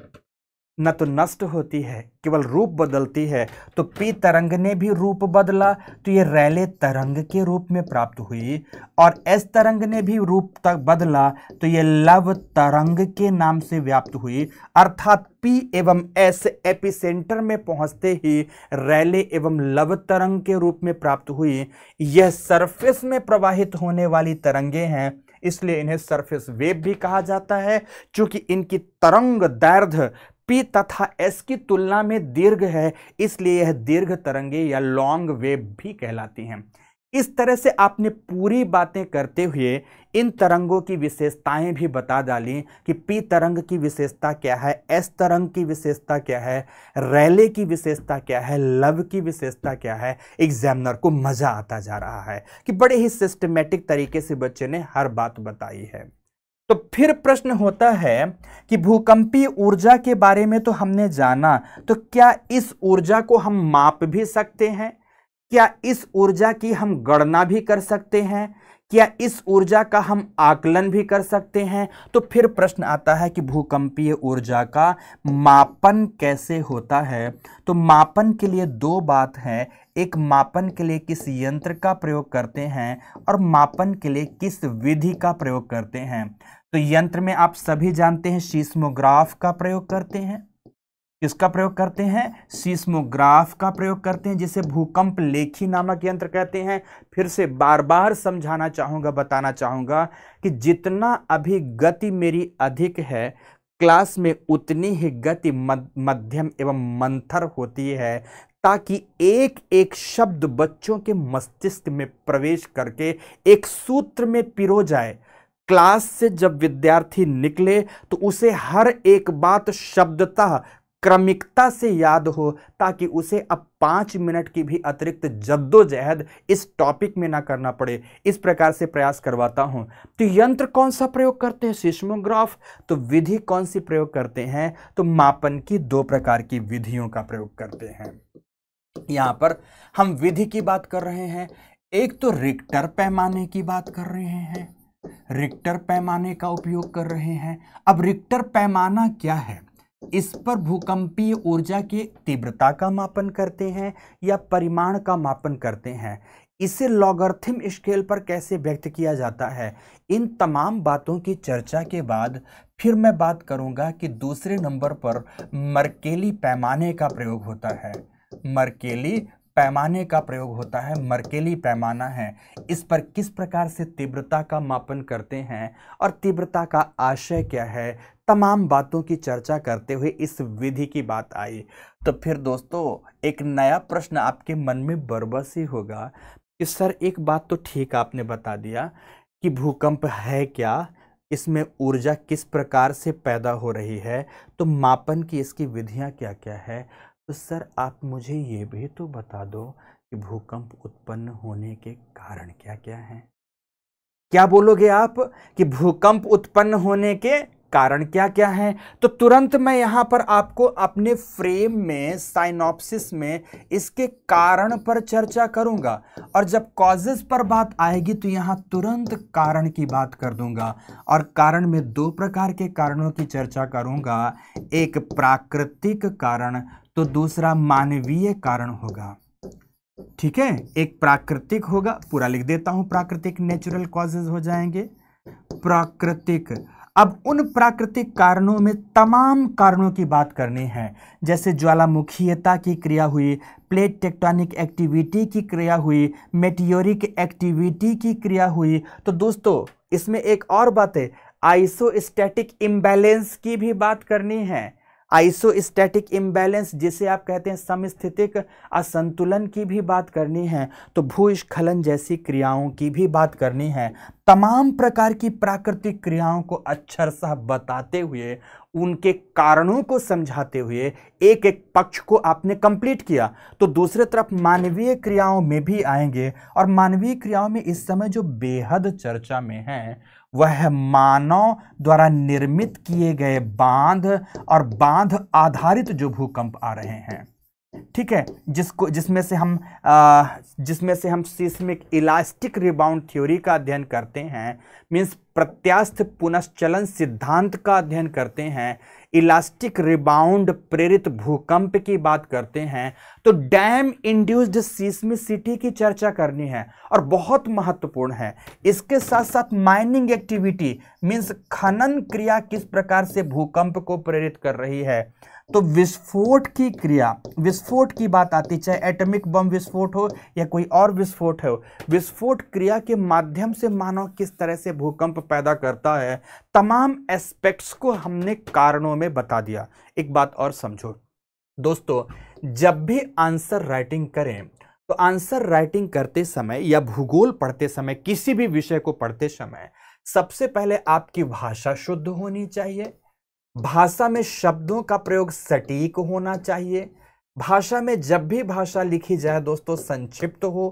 न तो नष्ट होती है केवल रूप बदलती है तो पी तरंग ने भी रूप बदला तो ये रैले तरंग के रूप में प्राप्त हुई और एस तरंग ने भी रूप तक बदला तो ये लव तरंग के नाम से व्याप्त हुई अर्थात पी एवं एस एपिसेंटर में पहुंचते ही रैले एवं लव तरंग के रूप में प्राप्त हुई यह सरफेस में प्रवाहित होने वाली तरंगे हैं इसलिए इन्हें सरफेस वेव भी कहा जाता है क्योंकि इनकी तरंग दैर्ध्य पी तथा एस की तुलना में दीर्घ है इसलिए यह दीर्घ तरंगे या लॉन्ग वेव भी कहलाती हैं इस तरह से आपने पूरी बातें करते हुए इन तरंगों की विशेषताएं भी बता डाली कि पी तरंग की विशेषता क्या है एस तरंग की विशेषता क्या है रैले की विशेषता क्या है लव की विशेषता क्या है एग्जामिनर को मज़ा आता जा रहा है कि बड़े ही सिस्टमेटिक तरीके से बच्चे ने हर बात बताई है तो फिर प्रश्न होता है कि भूकंपीय ऊर्जा के बारे में तो हमने जाना तो क्या इस ऊर्जा को हम माप भी सकते हैं क्या इस ऊर्जा की हम गणना भी कर सकते हैं क्या इस ऊर्जा का हम आकलन भी कर सकते हैं तो फिर प्रश्न आता है कि भूकंपीय ऊर्जा का मापन कैसे होता है तो मापन के लिए दो बात है एक मापन के लिए किस यंत्र का प्रयोग करते हैं और मापन के लिए किस विधि का प्रयोग करते हैं तो यंत्र में आप सभी जानते हैं सीस्मोग्राफ का प्रयोग करते हैं किसका प्रयोग करते हैं सीस्मोग्राफ का प्रयोग करते हैं जिसे भूकंप लेखी नामक यंत्र कहते हैं फिर से बार बार समझाना चाहूँगा बताना चाहूँगा कि जितना अभी गति मेरी अधिक है क्लास में उतनी ही गति मध्यम एवं मंथर होती है ताकि एक एक शब्द बच्चों के मस्तिष्क में प्रवेश करके एक सूत्र में पिरो जाए क्लास से जब विद्यार्थी निकले तो उसे हर एक बात शब्दतः क्रमिकता से याद हो ताकि उसे अब पाँच मिनट की भी अतिरिक्त जद्दोजहद इस टॉपिक में ना करना पड़े इस प्रकार से प्रयास करवाता हूँ तो यंत्र कौन सा प्रयोग करते हैं सिस्मोग्राफ तो विधि कौन सी प्रयोग करते हैं तो मापन की दो प्रकार की विधियों का प्रयोग करते हैं यहाँ पर हम विधि की बात कर रहे हैं एक तो रिक्टर पैमाने की बात कर रहे हैं रिक्टर पैमाने का उपयोग कर रहे हैं अब रिक्टर पैमाना क्या है इस पर भूकंपीय ऊर्जा की तीव्रता का मापन करते हैं या परिमाण का मापन करते हैं इसे लॉगर्थिम स्केल पर कैसे व्यक्त किया जाता है इन तमाम बातों की चर्चा के बाद फिर मैं बात करूंगा कि दूसरे नंबर पर मर्केली पैमाने का प्रयोग होता है मरकेली पैमाने का प्रयोग होता है मरकेली पैमाना है इस पर किस प्रकार से तीव्रता का मापन करते हैं और तीव्रता का आशय क्या है तमाम बातों की चर्चा करते हुए इस विधि की बात आई तो फिर दोस्तों एक नया प्रश्न आपके मन में बरबस ही होगा कि सर एक बात तो ठीक आपने बता दिया कि भूकंप है क्या इसमें ऊर्जा किस प्रकार से पैदा हो रही है तो मापन की इसकी विधियाँ क्या क्या है तो सर आप मुझे ये भी तो बता दो कि भूकंप उत्पन्न होने के कारण क्या क्या हैं क्या बोलोगे आप कि भूकंप उत्पन्न होने के कारण क्या क्या हैं तो तुरंत मैं यहाँ पर आपको अपने फ्रेम में साइनोप्सिस में इसके कारण पर चर्चा करूंगा और जब कॉजेस पर बात आएगी तो यहाँ तुरंत कारण की बात कर दूंगा और कारण में दो प्रकार के कारणों की चर्चा करूंगा एक प्राकृतिक कारण तो दूसरा मानवीय कारण होगा ठीक है एक प्राकृतिक होगा पूरा लिख देता हूं प्राकृतिक नेचुरल कॉजेज हो जाएंगे प्राकृतिक अब उन प्राकृतिक कारणों में तमाम कारणों की बात करनी है जैसे ज्वालामुखीयता की क्रिया हुई प्लेट टेक्टोनिक एक्टिविटी की क्रिया हुई मेटियोरिक एक्टिविटी की क्रिया हुई तो दोस्तों इसमें एक और बात है आइसोस्टैटिक इम्बैलेंस की भी बात करनी है आइसोस्टैटिक इम्बैलेंस जिसे आप कहते हैं समस्थितिक असंतुलन की भी बात करनी है तो भूस्खलन जैसी क्रियाओं की भी बात करनी है तमाम प्रकार की प्राकृतिक क्रियाओं को सा बताते हुए उनके कारणों को समझाते हुए एक एक पक्ष को आपने कंप्लीट किया तो दूसरे तरफ मानवीय क्रियाओं में भी आएंगे और मानवीय क्रियाओं में इस समय जो बेहद चर्चा में हैं वह मानव द्वारा निर्मित किए गए बांध और बांध आधारित जो भूकंप आ रहे हैं ठीक है जिसको जिसमें से हम जिसमें से हम सिस्मिक इलास्टिक रिबाउंड थ्योरी का अध्ययन करते हैं मीन्स प्रत्यास्थ पुनश्चलन सिद्धांत का अध्ययन करते हैं इलास्टिक रिबाउंड प्रेरित भूकंप की बात करते हैं तो डैम इंड्यूस्ड सिटी की चर्चा करनी है और बहुत महत्वपूर्ण है इसके साथ साथ माइनिंग एक्टिविटी मीन्स खनन क्रिया किस प्रकार से भूकंप को प्रेरित कर रही है तो विस्फोट की क्रिया विस्फोट की बात आती चाहे एटॉमिक बम विस्फोट हो या कोई और विस्फोट हो विस्फोट क्रिया के माध्यम से मानव किस तरह से भूकंप पैदा करता है तमाम एस्पेक्ट्स को हमने कारणों में बता दिया एक बात और समझो दोस्तों जब भी आंसर राइटिंग करें तो आंसर राइटिंग करते समय या भूगोल पढ़ते समय किसी भी विषय को पढ़ते समय सबसे पहले आपकी भाषा शुद्ध होनी चाहिए भाषा में शब्दों का प्रयोग सटीक होना चाहिए भाषा में जब भी भाषा लिखी जाए दोस्तों संक्षिप्त हो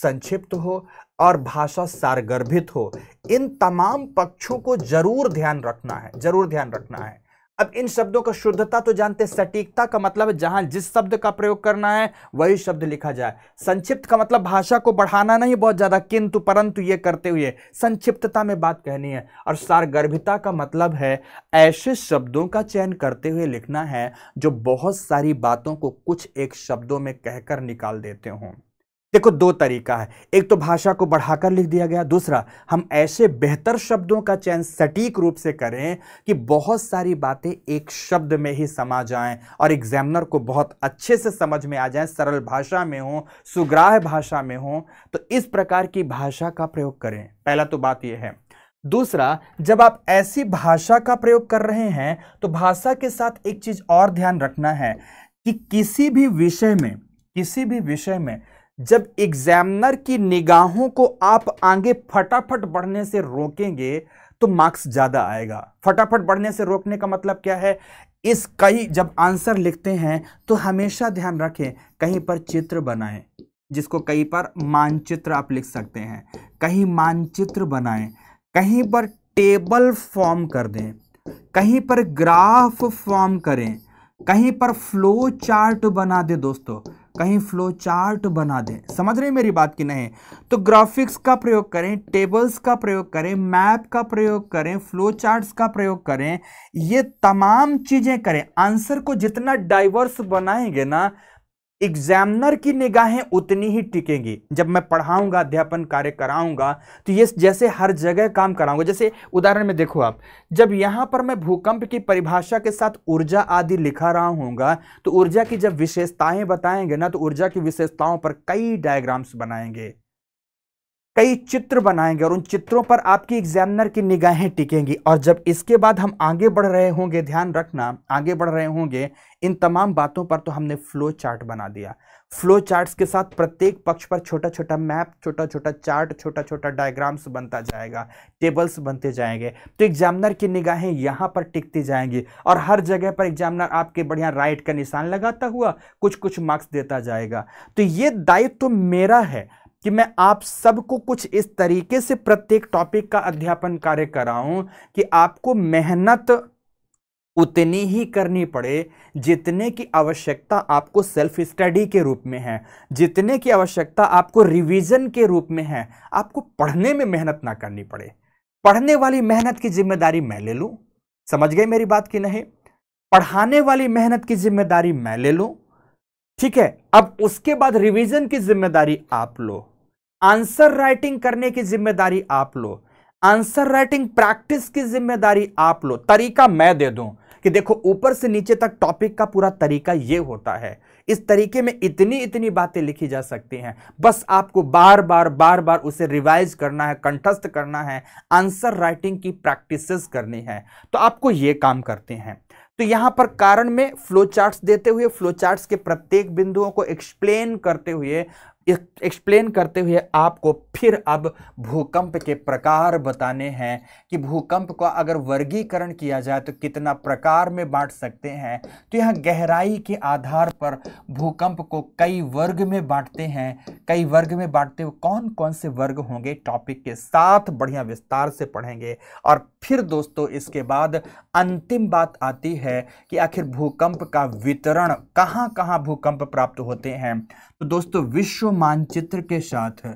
संक्षिप्त हो और भाषा सारगर्भित हो इन तमाम पक्षों को जरूर ध्यान रखना है जरूर ध्यान रखना है अब इन शब्दों का शुद्धता तो जानते सटीकता का मतलब है जहां जिस शब्द का प्रयोग करना है वही शब्द लिखा जाए संक्षिप्त का मतलब भाषा को बढ़ाना नहीं बहुत ज्यादा किंतु परंतु ये करते हुए संक्षिप्तता में बात कहनी है और सारगर्भिता का मतलब है ऐसे शब्दों का चयन करते हुए लिखना है जो बहुत सारी बातों को कुछ एक शब्दों में कहकर निकाल देते हों देखो दो तरीका है एक तो भाषा को बढ़ाकर लिख दिया गया दूसरा हम ऐसे बेहतर शब्दों का चयन सटीक रूप से करें कि बहुत सारी बातें एक शब्द में ही समा जाएं और एग्जामिनर को बहुत अच्छे से समझ में आ जाएं सरल भाषा में हो सुग्राह भाषा में हो तो इस प्रकार की भाषा का प्रयोग करें पहला तो बात यह है दूसरा जब आप ऐसी भाषा का प्रयोग कर रहे हैं तो भाषा के साथ एक चीज़ और ध्यान रखना है कि किसी भी विषय में किसी भी विषय में जब एग्जामिनर की निगाहों को आप आगे फटाफट बढ़ने से रोकेंगे तो मार्क्स ज़्यादा आएगा फटाफट बढ़ने से रोकने का मतलब क्या है इस कई जब आंसर लिखते हैं तो हमेशा ध्यान रखें कहीं पर चित्र बनाएं जिसको कहीं पर मानचित्र आप लिख सकते हैं कहीं मानचित्र बनाएं कहीं पर टेबल फॉर्म कर दें कहीं पर ग्राफ फॉर्म करें कहीं पर फ्लो चार्ट बना दे दोस्तों कहीं फ्लो चार्ट बना दें समझ रहे हैं मेरी बात की नहीं तो ग्राफिक्स का प्रयोग करें टेबल्स का प्रयोग करें मैप का प्रयोग करें फ्लो चार्ट्स का प्रयोग करें ये तमाम चीज़ें करें आंसर को जितना डाइवर्स बनाएंगे ना एग्जामिनर की निगाहें उतनी ही टिकेंगी जब मैं पढ़ाऊंगा अध्यापन कार्य कराऊंगा तो ये जैसे हर जगह काम कराऊंगा जैसे उदाहरण में देखो आप जब यहाँ पर मैं भूकंप की परिभाषा के साथ ऊर्जा आदि लिखा रहा हूँ तो ऊर्जा की जब विशेषताएं बताएंगे ना तो ऊर्जा की विशेषताओं पर कई डायग्राम्स बनाएंगे कई चित्र बनाएंगे और उन चित्रों पर आपकी एग्जामिनर की निगाहें टिकेंगी और जब इसके बाद हम आगे बढ़ रहे होंगे ध्यान रखना आगे बढ़ रहे होंगे इन तमाम बातों पर तो हमने फ्लो चार्ट बना दिया फ्लो चार्ट्स के साथ प्रत्येक पक्ष पर छोटा छोटा मैप छोटा छोटा चार्ट छोटा छोटा डायग्राम्स बनता जाएगा टेबल्स बनते जाएंगे तो एग्जामिनर की निगाहें यहाँ पर टिकती जाएंगी और हर जगह पर एग्जामिनर आपके बढ़िया राइट का निशान लगाता हुआ कुछ कुछ मार्क्स देता जाएगा तो ये दायित्व तो मेरा है कि मैं आप सबको कुछ इस तरीके से प्रत्येक टॉपिक का अध्यापन कार्य कराऊं कि आपको मेहनत उतनी ही करनी पड़े जितने की आवश्यकता आपको सेल्फ स्टडी के रूप में है जितने की आवश्यकता आपको रिवीजन के रूप में है आपको पढ़ने में मेहनत ना करनी पड़े पढ़ने वाली मेहनत की जिम्मेदारी मैं ले लूँ समझ गए मेरी बात कि नहीं पढ़ाने वाली मेहनत की जिम्मेदारी मैं ले लूँ ठीक है अब उसके बाद रिवीजन की जिम्मेदारी आप लो आंसर राइटिंग करने की जिम्मेदारी आप लो आंसर राइटिंग प्रैक्टिस की जिम्मेदारी आप लो तरीका मैं दे दूं कि देखो ऊपर से नीचे तक टॉपिक का पूरा तरीका ये होता है इस तरीके में इतनी इतनी बातें लिखी जा सकती हैं बस आपको बार बार बार बार उसे रिवाइज करना है कंठस्थ करना है आंसर राइटिंग की प्रैक्टिसेस करनी है तो आपको ये काम करते हैं तो यहां पर कारण में फ्लो चार्ट देते हुए फ्लो चार्ट के प्रत्येक बिंदुओं को एक्सप्लेन करते हुए एक्सप्लेन करते हुए आपको फिर अब भूकंप के प्रकार बताने हैं कि भूकंप का अगर वर्गीकरण किया जाए तो कितना प्रकार में बांट सकते हैं तो यहाँ गहराई के आधार पर भूकंप को कई वर्ग में बांटते हैं कई वर्ग में बांटते हुए कौन कौन से वर्ग होंगे टॉपिक के साथ बढ़िया विस्तार से पढ़ेंगे और फिर दोस्तों इसके बाद अंतिम बात आती है कि आखिर भूकंप का वितरण कहाँ कहाँ भूकंप प्राप्त होते हैं तो दोस्तों विश्व मानचित्र के साथ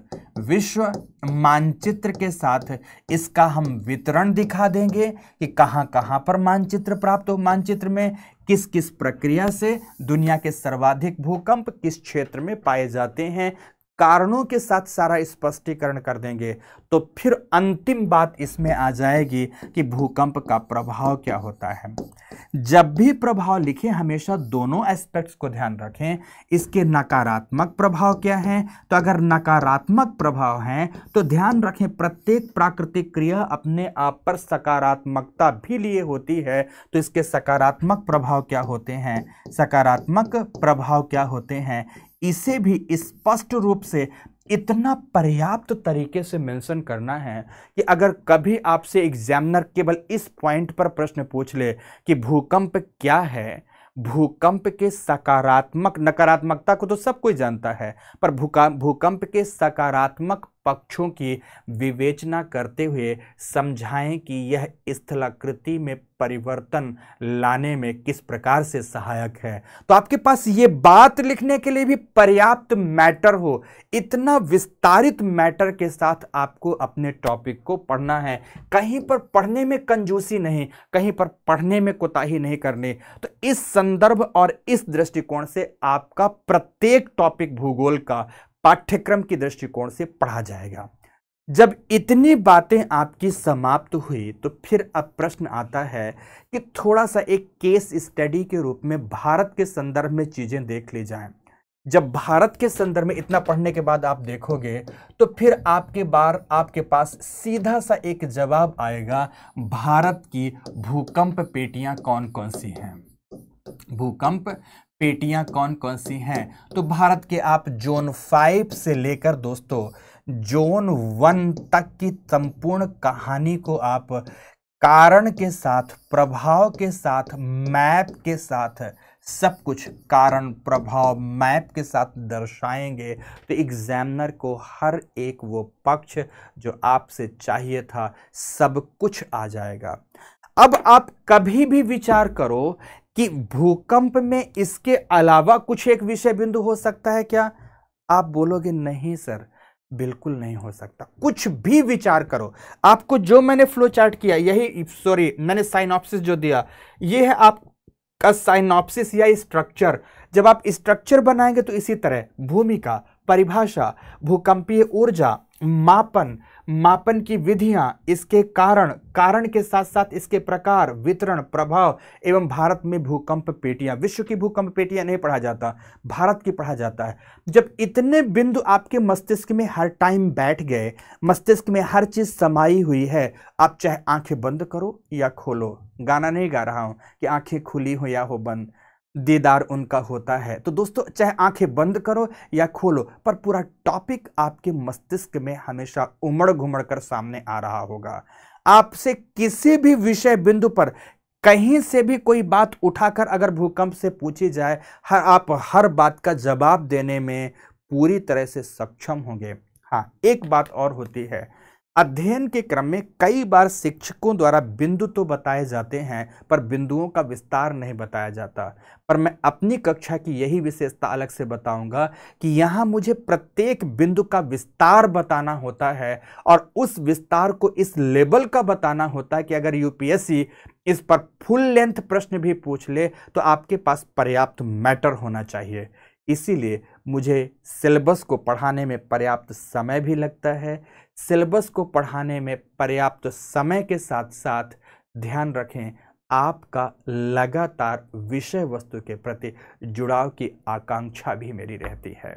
विश्व मानचित्र के साथ इसका हम वितरण दिखा देंगे कि कहाँ कहाँ पर मानचित्र प्राप्त हो मानचित्र में किस किस प्रक्रिया से दुनिया के सर्वाधिक भूकंप किस क्षेत्र में पाए जाते हैं कारणों के साथ सारा स्पष्टीकरण कर देंगे तो फिर अंतिम बात इसमें आ जाएगी कि भूकंप का प्रभाव क्या होता है जब भी प्रभाव लिखें हमेशा दोनों एस्पेक्ट्स को ध्यान रखें इसके नकारात्मक प्रभाव क्या हैं तो अगर नकारात्मक प्रभाव हैं तो ध्यान रखें प्रत्येक प्राकृतिक क्रिया अपने आप पर सकारात्मकता भी लिए होती है तो इसके सकारात्मक प्रभाव क्या होते हैं सकारात्मक प्रभाव क्या होते हैं इसे भी स्पष्ट रूप से इतना पर्याप्त तरीके से मेंशन करना है कि अगर कभी आपसे एग्जामिनर केवल इस पॉइंट पर प्रश्न पूछ ले कि भूकंप क्या है भूकंप के सकारात्मक नकारात्मकता को तो सब कोई जानता है पर भूकंप भूकंप के सकारात्मक पक्षों की विवेचना करते हुए समझाएं कि यह स्थलाकृति में परिवर्तन लाने में किस प्रकार से सहायक है तो आपके पास ये बात लिखने के लिए भी पर्याप्त मैटर हो इतना विस्तारित मैटर के साथ आपको अपने टॉपिक को पढ़ना है कहीं पर पढ़ने में कंजूसी नहीं कहीं पर पढ़ने में कोताही नहीं करनी तो इस संदर्भ और इस दृष्टिकोण से आपका प्रत्येक टॉपिक भूगोल का पाठ्यक्रम के दृष्टिकोण से पढ़ा जाएगा जब इतनी बातें आपकी समाप्त हुई तो फिर अब प्रश्न आता है कि थोड़ा सा एक केस स्टडी के रूप में भारत के संदर्भ में चीज़ें देख ली जाएं। जब भारत के संदर्भ में इतना पढ़ने के बाद आप देखोगे तो फिर आपके बार आपके पास सीधा सा एक जवाब आएगा भारत की भूकंप पेटियां कौन कौन सी हैं भूकंप पेटियां कौन कौन सी हैं तो भारत के आप जोन फाइव से लेकर दोस्तों जोन वन तक की संपूर्ण कहानी को आप कारण के साथ प्रभाव के साथ मैप के साथ सब कुछ कारण प्रभाव मैप के साथ दर्शाएंगे तो एग्जामिनर को हर एक वो पक्ष जो आपसे चाहिए था सब कुछ आ जाएगा अब आप कभी भी विचार करो कि भूकंप में इसके अलावा कुछ एक विषय बिंदु हो सकता है क्या आप बोलोगे नहीं सर बिल्कुल नहीं हो सकता कुछ भी विचार करो आपको जो मैंने फ्लो चार्ट किया यही सॉरी मैंने साइनॉप्सिस जो दिया ये है आपका साइनॉप्सिस या स्ट्रक्चर जब आप स्ट्रक्चर बनाएंगे तो इसी तरह भूमिका परिभाषा भूकंपीय ऊर्जा मापन मापन की विधियां इसके कारण कारण के साथ साथ इसके प्रकार वितरण प्रभाव एवं भारत में भूकंप पेटियां विश्व की भूकंप पेटियां नहीं पढ़ा जाता भारत की पढ़ा जाता है जब इतने बिंदु आपके मस्तिष्क में हर टाइम बैठ गए मस्तिष्क में हर चीज़ समाई हुई है आप चाहे आंखें बंद करो या खोलो गाना नहीं गा रहा हूँ कि आंखें खुली हो या हो बंद दीदार उनका होता है तो दोस्तों चाहे आंखें बंद करो या खोलो पर पूरा टॉपिक आपके मस्तिष्क में हमेशा उमड़ घुमड़ कर सामने आ रहा होगा आपसे किसी भी विषय बिंदु पर कहीं से भी कोई बात उठाकर अगर भूकंप से पूछी जाए हर आप हर बात का जवाब देने में पूरी तरह से सक्षम होंगे हाँ एक बात और होती है अध्ययन के क्रम में कई बार शिक्षकों द्वारा बिंदु तो बताए जाते हैं पर बिंदुओं का विस्तार नहीं बताया जाता पर मैं अपनी कक्षा की यही विशेषता अलग से बताऊंगा कि यहाँ मुझे प्रत्येक बिंदु का विस्तार बताना होता है और उस विस्तार को इस लेवल का बताना होता है कि अगर यूपीएससी इस पर फुल लेंथ प्रश्न भी पूछ ले तो आपके पास पर्याप्त मैटर होना चाहिए इसीलिए मुझे सिलेबस को पढ़ाने में पर्याप्त समय भी लगता है सिलेबस को पढ़ाने में पर्याप्त तो समय के साथ साथ ध्यान रखें आपका लगातार विषय वस्तु के प्रति जुड़ाव की आकांक्षा भी मेरी रहती है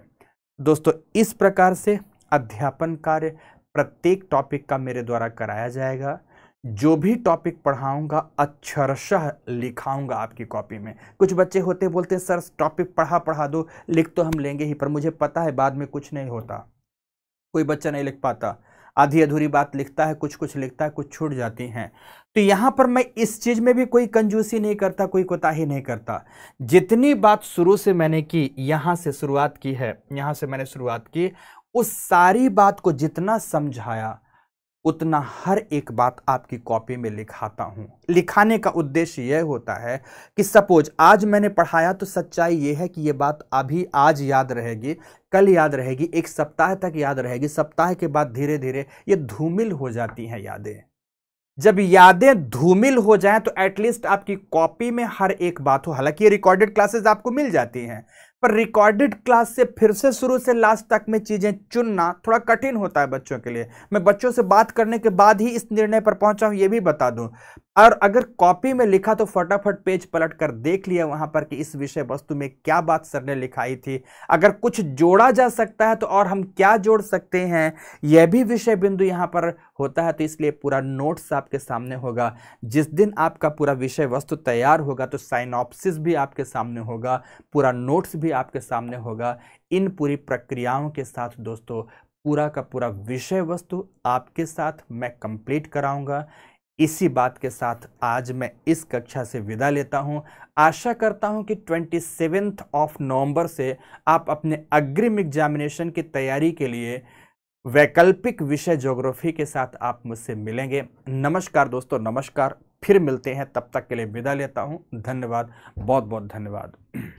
दोस्तों इस प्रकार से अध्यापन कार्य प्रत्येक टॉपिक का मेरे द्वारा कराया जाएगा जो भी टॉपिक पढ़ाऊंगा अक्षरशः लिखाऊंगा आपकी कॉपी में कुछ बच्चे होते बोलते सर टॉपिक पढ़ा पढ़ा दो लिख तो हम लेंगे ही पर मुझे पता है बाद में कुछ नहीं होता कोई बच्चा नहीं लिख पाता आधी अधूरी बात लिखता है कुछ कुछ लिखता है कुछ छूट जाती हैं तो यहाँ पर मैं इस चीज़ में भी कोई कंजूसी नहीं करता कोई कोताही नहीं करता जितनी बात शुरू से मैंने की यहाँ से शुरुआत की है यहाँ से मैंने शुरुआत की उस सारी बात को जितना समझाया उतना हर एक बात आपकी कॉपी में लिखाता हूँ लिखाने का उद्देश्य यह होता है कि सपोज आज मैंने पढ़ाया तो सच्चाई ये है कि ये बात अभी आज याद रहेगी कल याद रहेगी एक सप्ताह तक याद रहेगी सप्ताह के बाद धीरे धीरे ये धूमिल हो जाती हैं यादें जब यादें धूमिल हो जाएं तो एटलीस्ट आपकी कॉपी में हर एक बात हो हालांकि ये रिकॉर्डेड क्लासेस आपको मिल जाती हैं पर रिकॉर्डेड क्लास से फिर से शुरू से लास्ट तक में चीज़ें चुनना थोड़ा कठिन होता है बच्चों के लिए मैं बच्चों से बात करने के बाद ही इस निर्णय पर पहुंचा हूं ये भी बता दूं और अगर कॉपी में लिखा तो फटाफट पेज पलट कर देख लिया वहां पर कि इस विषय वस्तु में क्या बात सर ने लिखाई थी अगर कुछ जोड़ा जा सकता है तो और हम क्या जोड़ सकते हैं यह भी विषय बिंदु यहाँ पर होता है तो इसलिए पूरा नोट्स आपके सामने होगा जिस दिन आपका पूरा विषय वस्तु तैयार होगा तो साइनॉप्सिस भी आपके सामने होगा पूरा नोट्स भी आपके सामने होगा इन पूरी प्रक्रियाओं के साथ दोस्तों पूरा का पूरा विषय वस्तु आपके साथ मैं कंप्लीट कराऊंगा इसी बात के साथ आज मैं इस कक्षा से विदा लेता हूं आशा करता हूं कि ट्वेंटी सेवेंथ ऑफ नवंबर से आप अपने अग्रिम एग्जामिनेशन की तैयारी के लिए वैकल्पिक विषय ज्योग्राफी के साथ आप मुझसे मिलेंगे नमस्कार दोस्तों नमस्कार फिर मिलते हैं तब तक के लिए विदा लेता हूँ धन्यवाद बहुत बहुत धन्यवाद